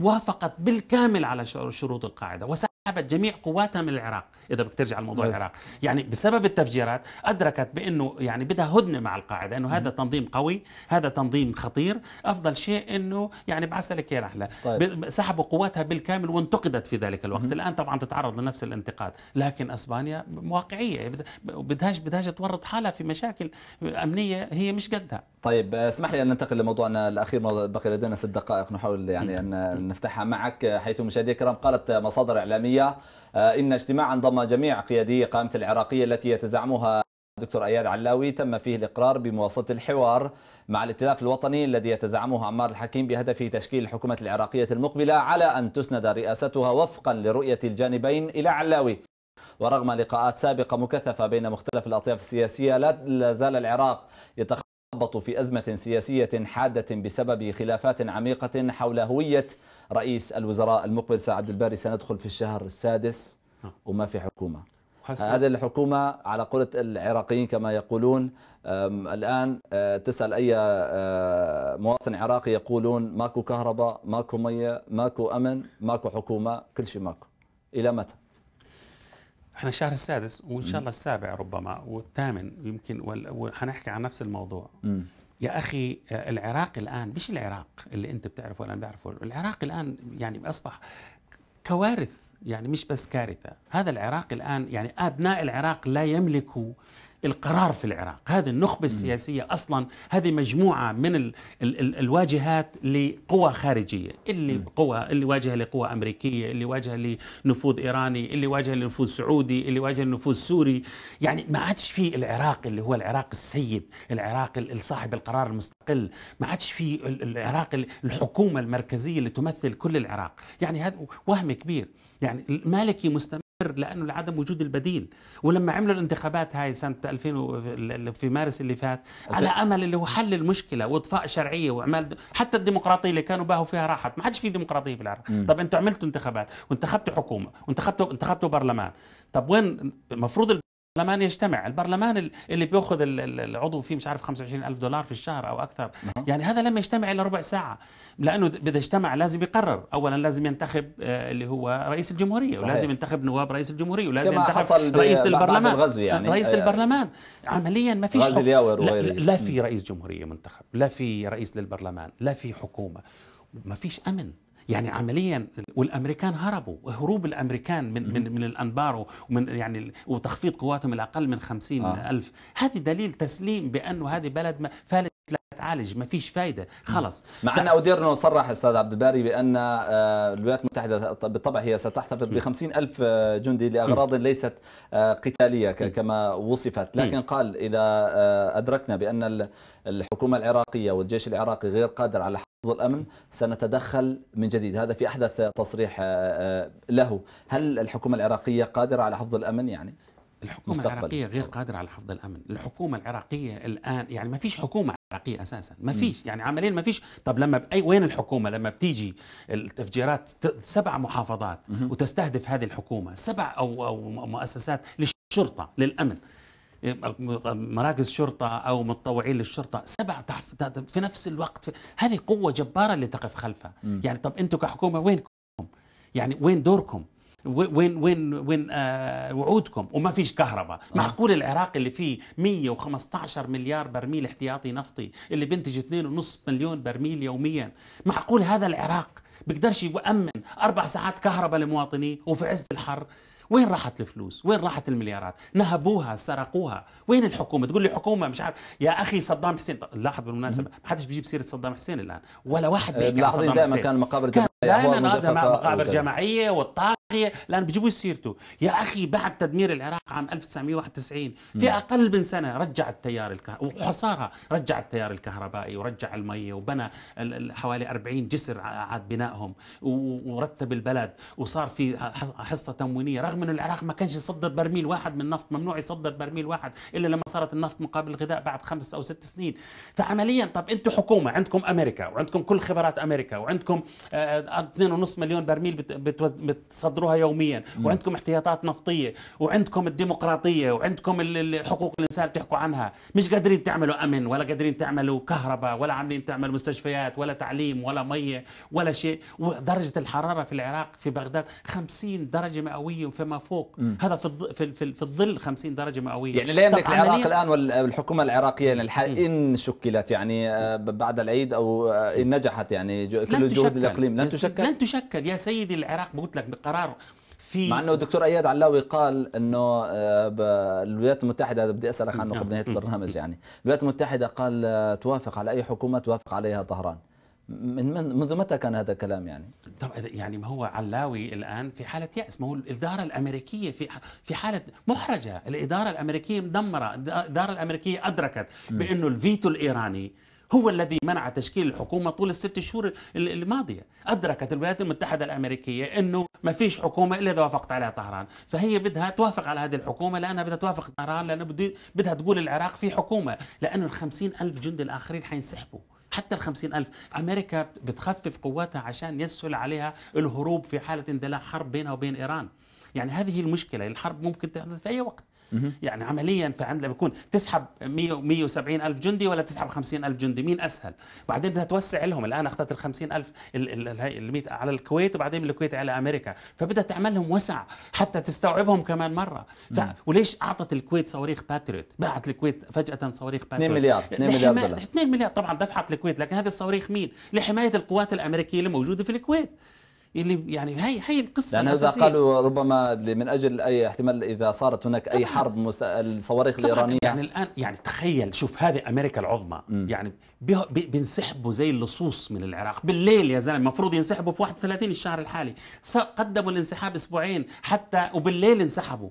وافقت بالكامل على شروط القاعده سحبت جميع قواتها من العراق اذا بدك ترجع لموضوع العراق يعني بسبب التفجيرات ادركت بانه يعني بدها هدنه مع القاعده انه هذا تنظيم قوي هذا تنظيم خطير افضل شيء انه يعني بعسلك يا رحله طيب. سحبوا قواتها بالكامل وانتقدت في ذلك الوقت مم. الان طبعا تتعرض لنفس الانتقاد لكن اسبانيا واقعيه بدهاش بدهاش تورط حالها في مشاكل امنيه هي مش قدها طيب اسمح لي ان ننتقل لموضوعنا الاخير بقي لدينا ست دقائق نحاول يعني ان نفتحها معك حيث مشاهدي الكرام قالت مصادر اعلاميه العراقية آه، إن اجتماعا ضم جميع قيادي قائمة العراقية التي يتزعمها دكتور أياد علاوي تم فيه الإقرار بمواصلة الحوار مع الائتلاف الوطني الذي يتزعمه عمار الحكيم بهدف تشكيل الحكومة العراقية المقبلة على أن تسند رئاستها وفقا لرؤية الجانبين إلى علاوي ورغم لقاءات سابقة مكثفة بين مختلف الأطياف السياسية لا زال العراق يتخ... تخبط في أزمة سياسية حادة بسبب خلافات عميقة حول هوية رئيس الوزراء المقبل سعد عبد الباري سندخل في الشهر السادس نعم. وما في حكومة هذه الحكومة على قولة العراقيين كما يقولون الآن أه، تسأل أي أه، مواطن عراقي يقولون ماكو كهرباء ماكو مية ماكو أمن ماكو حكومة كل شيء ماكو إلى متى احنا الشهر السادس وان شاء الله السابع ربما والثامن يمكن وحنحكي عن نفس الموضوع م. يا اخي آه، العراق الان مش العراق اللي انت بتعرفه ولا انا بعرفه العراق الان يعني اصبح كوارث يعني مش بس كارثه هذا العراق الان يعني ابناء العراق لا يملكوا القرار في العراق هذه النخبة السياسية أصلا هذه مجموعة من الـ الـ الـ الواجهات لقوى خارجية اللي قوى اللي واجهة لقوى أمريكية اللي واجهة لنفوذ إيراني اللي واجهة لنفوذ سعودي اللي واجهة لنفوذ سوري يعني ما عادش في العراق اللي هو العراق السيد العراق صاحب القرار المستقل ما عادش في العراق الحكومة المركزية اللي تمثل كل العراق يعني هذا وهم كبير يعني المالكي مستمر لانه لعدم وجود البديل ولما عملوا الانتخابات هاي سنه 2000 في مارس اللي فات على امل اللي هو حل المشكله واطفاء شرعيه واعمال حتى الديمقراطيه اللي كانوا باهوا فيها راحت ما عادش في ديمقراطيه في العراق طب انتوا عملتوا انتخابات وانتخبتوا حكومه وانتخبتوا انتخبتوا برلمان طب وين المفروض البرلمان يجتمع البرلمان اللي بياخذ العضو فيه مش عارف 25 ألف دولار في الشهر أو أكثر نعم. يعني هذا لم يجتمع إلا ربع ساعة لأنه إذا اجتمع لازم يقرر أولا لازم ينتخب آه، اللي هو رئيس الجمهورية صحيح. ولازم ينتخب نواب رئيس الجمهورية ولازم كما ينتخب حصل رئيس البرلمان الغزو يعني رئيس يعني البرلمان عمليا ما فيش لا, لا في رئيس جمهورية منتخب لا في رئيس للبرلمان لا في حكومة ما فيش أمن يعني عمليا والامريكان هربوا هروب الامريكان من من, من الانبار ومن يعني وتخفيض قواتهم الاقل من 50 آه. الف هذه دليل تسليم بانه هذه بلد فالت لا تعالج ما فيش فايده خلص مع ف... ان اوديرنو انه صرح استاذ عبد الباري بان آه، الولايات المتحده بالطبع هي ستحتفظ ب ألف آه، جندي لاغراض ليست آه، قتاليه كما وصفت لكن قال اذا ادركنا بان الحكومه العراقيه والجيش العراقي غير قادر على الأمن سنتدخل من جديد هذا في أحدث تصريح آه، آه، له هل الحكومة العراقية قادرة على حفظ الأمن يعني؟ الحكومة مستقبل. العراقية غير قادرة على حفظ الأمن الحكومة العراقية الآن يعني ما فيش حكومة عراقية أساسا ما فيش يعني عمليا ما فيش طب لما أي وين الحكومة لما بتيجي التفجيرات سبع محافظات وتستهدف هذه الحكومة سبع أو, أو مؤسسات للشرطة للأمن مراكز شرطه او متطوعين للشرطه سبع في نفس الوقت في هذه قوه جباره اللي تقف خلفها م. يعني طب انتم كحكومه وينكم يعني وين دوركم وين وين وين آه وعودكم وما فيش كهرباء آه. معقول العراق اللي فيه 115 مليار برميل احتياطي نفطي اللي بينتج 2.5 مليون برميل يوميا معقول هذا العراق بيقدرش يؤمن اربع ساعات كهرباء لمواطنيه وفي عز الحر وين راحت الفلوس وين راحت المليارات نهبوها سرقوها وين الحكومه تقول لي حكومه مش عارف يا اخي صدام حسين لاحظ بالمناسبه ما حدش بيجيب سيره صدام حسين الان ولا واحد آه، بيحكي عن صدام حسين دائما كان مقابر جماعيه دائما مقابر جماعيه اخي لان بجيبوا سيرته يا اخي بعد تدمير العراق عام 1991 في نعم. اقل من سنه رجع التيار الكهرباء وحصارها رجع التيار الكهربائي ورجع الميه وبنى حوالي 40 جسر عاد بنائهم ورتب البلد وصار في حصه تموينيه رغم انه العراق ما كانش يصدر برميل واحد من النفط ممنوع يصدر برميل واحد الا لما صارت النفط مقابل الغذاء بعد خمس او ست سنين فعمليا طب انتم حكومه عندكم امريكا وعندكم كل خبرات امريكا وعندكم 2.5 آه، مليون برميل بتصدر تصدروها يوميا وعندكم احتياطات نفطيه وعندكم الديمقراطيه وعندكم حقوق الانسان بتحكوا عنها مش قادرين تعملوا امن ولا قادرين تعملوا كهرباء ولا عاملين تعملوا مستشفيات ولا تعليم ولا ميه ولا شيء ودرجه الحراره في العراق في بغداد 50 درجه مئويه فما فوق م. هذا في في في, في الظل 50 درجه مئويه يعني لا يملك العراق الان والحكومه العراقيه الحال ان شكلت يعني آه، بعد العيد او آه، ان نجحت يعني كل الجهود الاقليم لن تشكل لن تشكل يا سيدي العراق بقول لك بقرار القرار في مع انه الدكتور اياد علاوي قال انه آه، الولايات المتحده هذا بدي اسالك عنه نعم. قبل نهايه البرنامج يعني الولايات المتحده قال آه، توافق على اي حكومه توافق عليها طهران من, من منذ متى كان هذا الكلام يعني؟ طب يعني ما هو علاوي الان في حاله ياس، ما هو الاداره الامريكيه في في حاله محرجه، الاداره الامريكيه مدمره، الاداره الامريكيه ادركت بانه الفيتو الايراني هو الذي منع تشكيل الحكومة طول الست شهور الماضية أدركت الولايات المتحدة الأمريكية أنه ما فيش حكومة إلا إذا وافقت عليها طهران فهي بدها توافق على هذه الحكومة لأنها بدها توافق طهران لأنها بدها تقول العراق في حكومة لأنه الخمسين ألف جندي الآخرين حينسحبوا حتى الخمسين ألف أمريكا بتخفف قواتها عشان يسهل عليها الهروب في حالة اندلاع حرب بينها وبين إيران يعني هذه المشكلة الحرب ممكن تحدث في أي وقت يعني عمليا فعند لما يكون تسحب 170 ألف جندي ولا تسحب 50 ألف جندي مين أسهل بعدين بدها توسع لهم الآن أخذت ال 50 ألف ال على الكويت وبعدين من الكويت على أمريكا فبدها تعمل لهم وسع حتى تستوعبهم كمان مرة ف... وليش أعطت الكويت صواريخ باتريوت باعت الكويت فجأة صواريخ باتريوت 2 مليار 2 مليار دولار 2 مليار طبعا دفعت الكويت لكن هذه الصواريخ مين لحماية القوات الأمريكية اللي موجودة في الكويت اللي يعني هي هي القصه لان هذا قالوا ربما من اجل اي احتمال اذا صارت هناك اي حرب مست... الصواريخ الايرانيه يعني الان يعني تخيل شوف هذه امريكا العظمى م. يعني بينسحبوا زي اللصوص من العراق بالليل يا زلمه المفروض ينسحبوا في 31 الشهر الحالي قدموا الانسحاب اسبوعين حتى وبالليل انسحبوا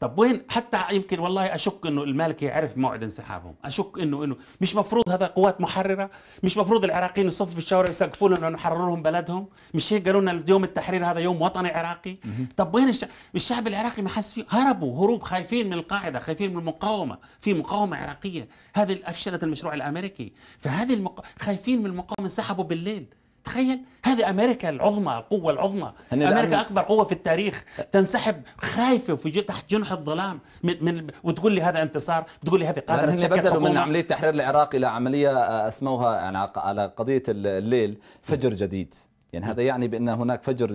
طب وين حتى يمكن والله اشك انه المالكي عرف موعد انسحابهم اشك انه انه مش مفروض هذا قوات محرره مش مفروض العراقيين يصفوا في الشوارع يسقفوا لهم انه لهم بلدهم مش هيك قالوا لنا يوم التحرير هذا يوم وطني عراقي طب وين الشعب, الشعب العراقي ما حس فيه هربوا هروب خايفين من القاعده خايفين من المقاومه في مقاومه عراقيه هذه افشلت المشروع الامريكي فهذه المق... خايفين من المقاومه انسحبوا بالليل تخيل هذه امريكا العظمى القوه العظمى امريكا اكبر قوه في التاريخ تنسحب خايفه في تحت جنح الظلام من, من وتقول لي هذا انتصار تقول لي هذه قادره تشكل بدلوا من عمليه تحرير العراق الى عمليه آه، اسموها يعني على قضيه الليل فجر جديد يعني نعم. هذا يعني بأن هناك فجر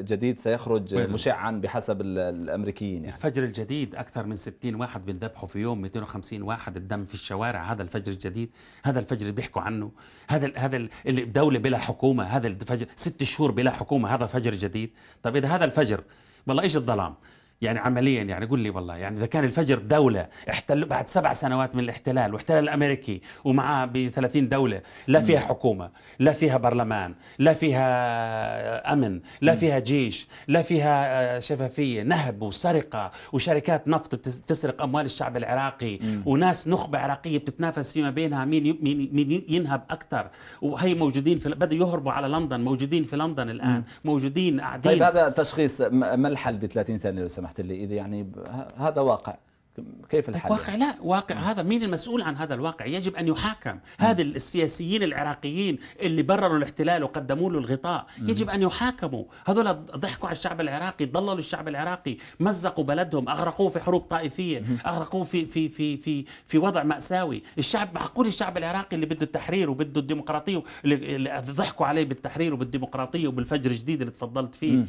جديد سيخرج مشعا بحسب الأمريكيين يعني. الفجر الجديد أكثر من 60 واحد بنذبحوا في يوم 250 واحد الدم في الشوارع هذا الفجر الجديد هذا الفجر اللي بيحكوا عنه هذا هذا اللي بدولة بلا حكومة هذا الفجر ست شهور بلا حكومة هذا فجر جديد طب إذا هذا الفجر والله إيش الظلام يعني عمليا يعني قل لي والله يعني اذا كان الفجر دوله احتل بعد سبع سنوات من الاحتلال واحتلال الامريكي ومعاه ب 30 دوله لا فيها حكومه لا فيها برلمان لا فيها امن لا فيها جيش لا فيها آه، شفافيه نهب وسرقه وشركات نفط بتسرق اموال الشعب العراقي وناس نخبه عراقيه بتتنافس فيما بينها مين مين ينهب اكثر وهي موجودين في بدأوا يهربوا على لندن موجودين في لندن الان موجودين طيب، قاعدين طيب هذا تشخيص ما الحل ب 30 ثانيه لو سمحت سمحت لي اذا يعني هذا واقع كيف الحال؟ طيب، واقع لا واقع هذا مين المسؤول عن هذا الواقع يجب أن يحاكم هذه السياسيين العراقيين اللي برروا الاحتلال وقدموا له الغطاء يجب أن يحاكموا هذول ضحكوا على الشعب العراقي ضللوا الشعب العراقي مزقوا بلدهم أغرقوه في حروب طائفية أغرقوه في في في في في وضع مأساوي الشعب معقول الشعب العراقي اللي بده التحرير وبده الديمقراطية اللي ضحكوا عليه بالتحرير وبالديمقراطية وبالفجر الجديد اللي تفضلت فيه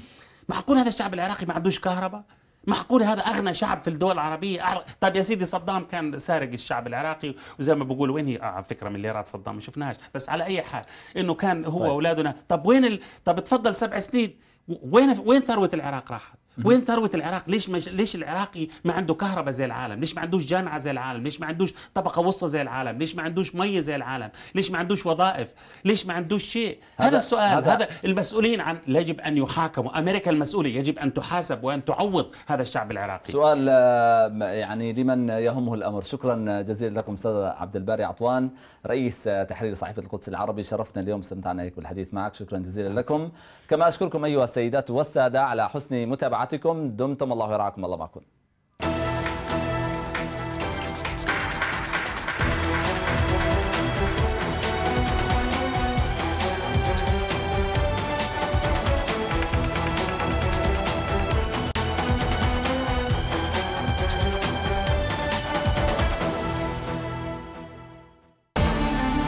معقول هذا الشعب العراقي ما عندوش كهرباء معقول هذا اغنى شعب في الدول العربيه طيب طب يا سيدي صدام كان سارق الشعب العراقي وزي ما بقول وين هي آه على فكره مليارات صدام ما شفناهاش بس على اي حال انه كان هو طيب. اولادنا طب وين ال... طب تفضل سبع سنين وين وين ثروه العراق راحت وين ثروه العراق ليش مش... ليش العراقي ما عنده كهرباء زي العالم ليش ما عندوش جامعه زي العالم ليش ما عندوش طبقه وسطى زي العالم ليش ما عندوش ميه زي العالم ليش ما عندوش وظائف ليش ما عندوش شيء هذا, هذا السؤال هذا, هذا المسؤولين عن يجب ان يحاكموا امريكا المسؤوله يجب ان تحاسب وان تعوض هذا الشعب العراقي سؤال آه، يعني لمن يهمه الامر شكرا آه، جزيلا لكم استاذ عبد الباري عطوان رئيس آه، تحرير صحيفه القدس العربي شرفنا اليوم استمتعنا بالحديث معك شكرا جزيلا لكم كما أشكركم أيها السيدات والسادة على حسن متابعتكم دمتم الله يرعاكم الله معكم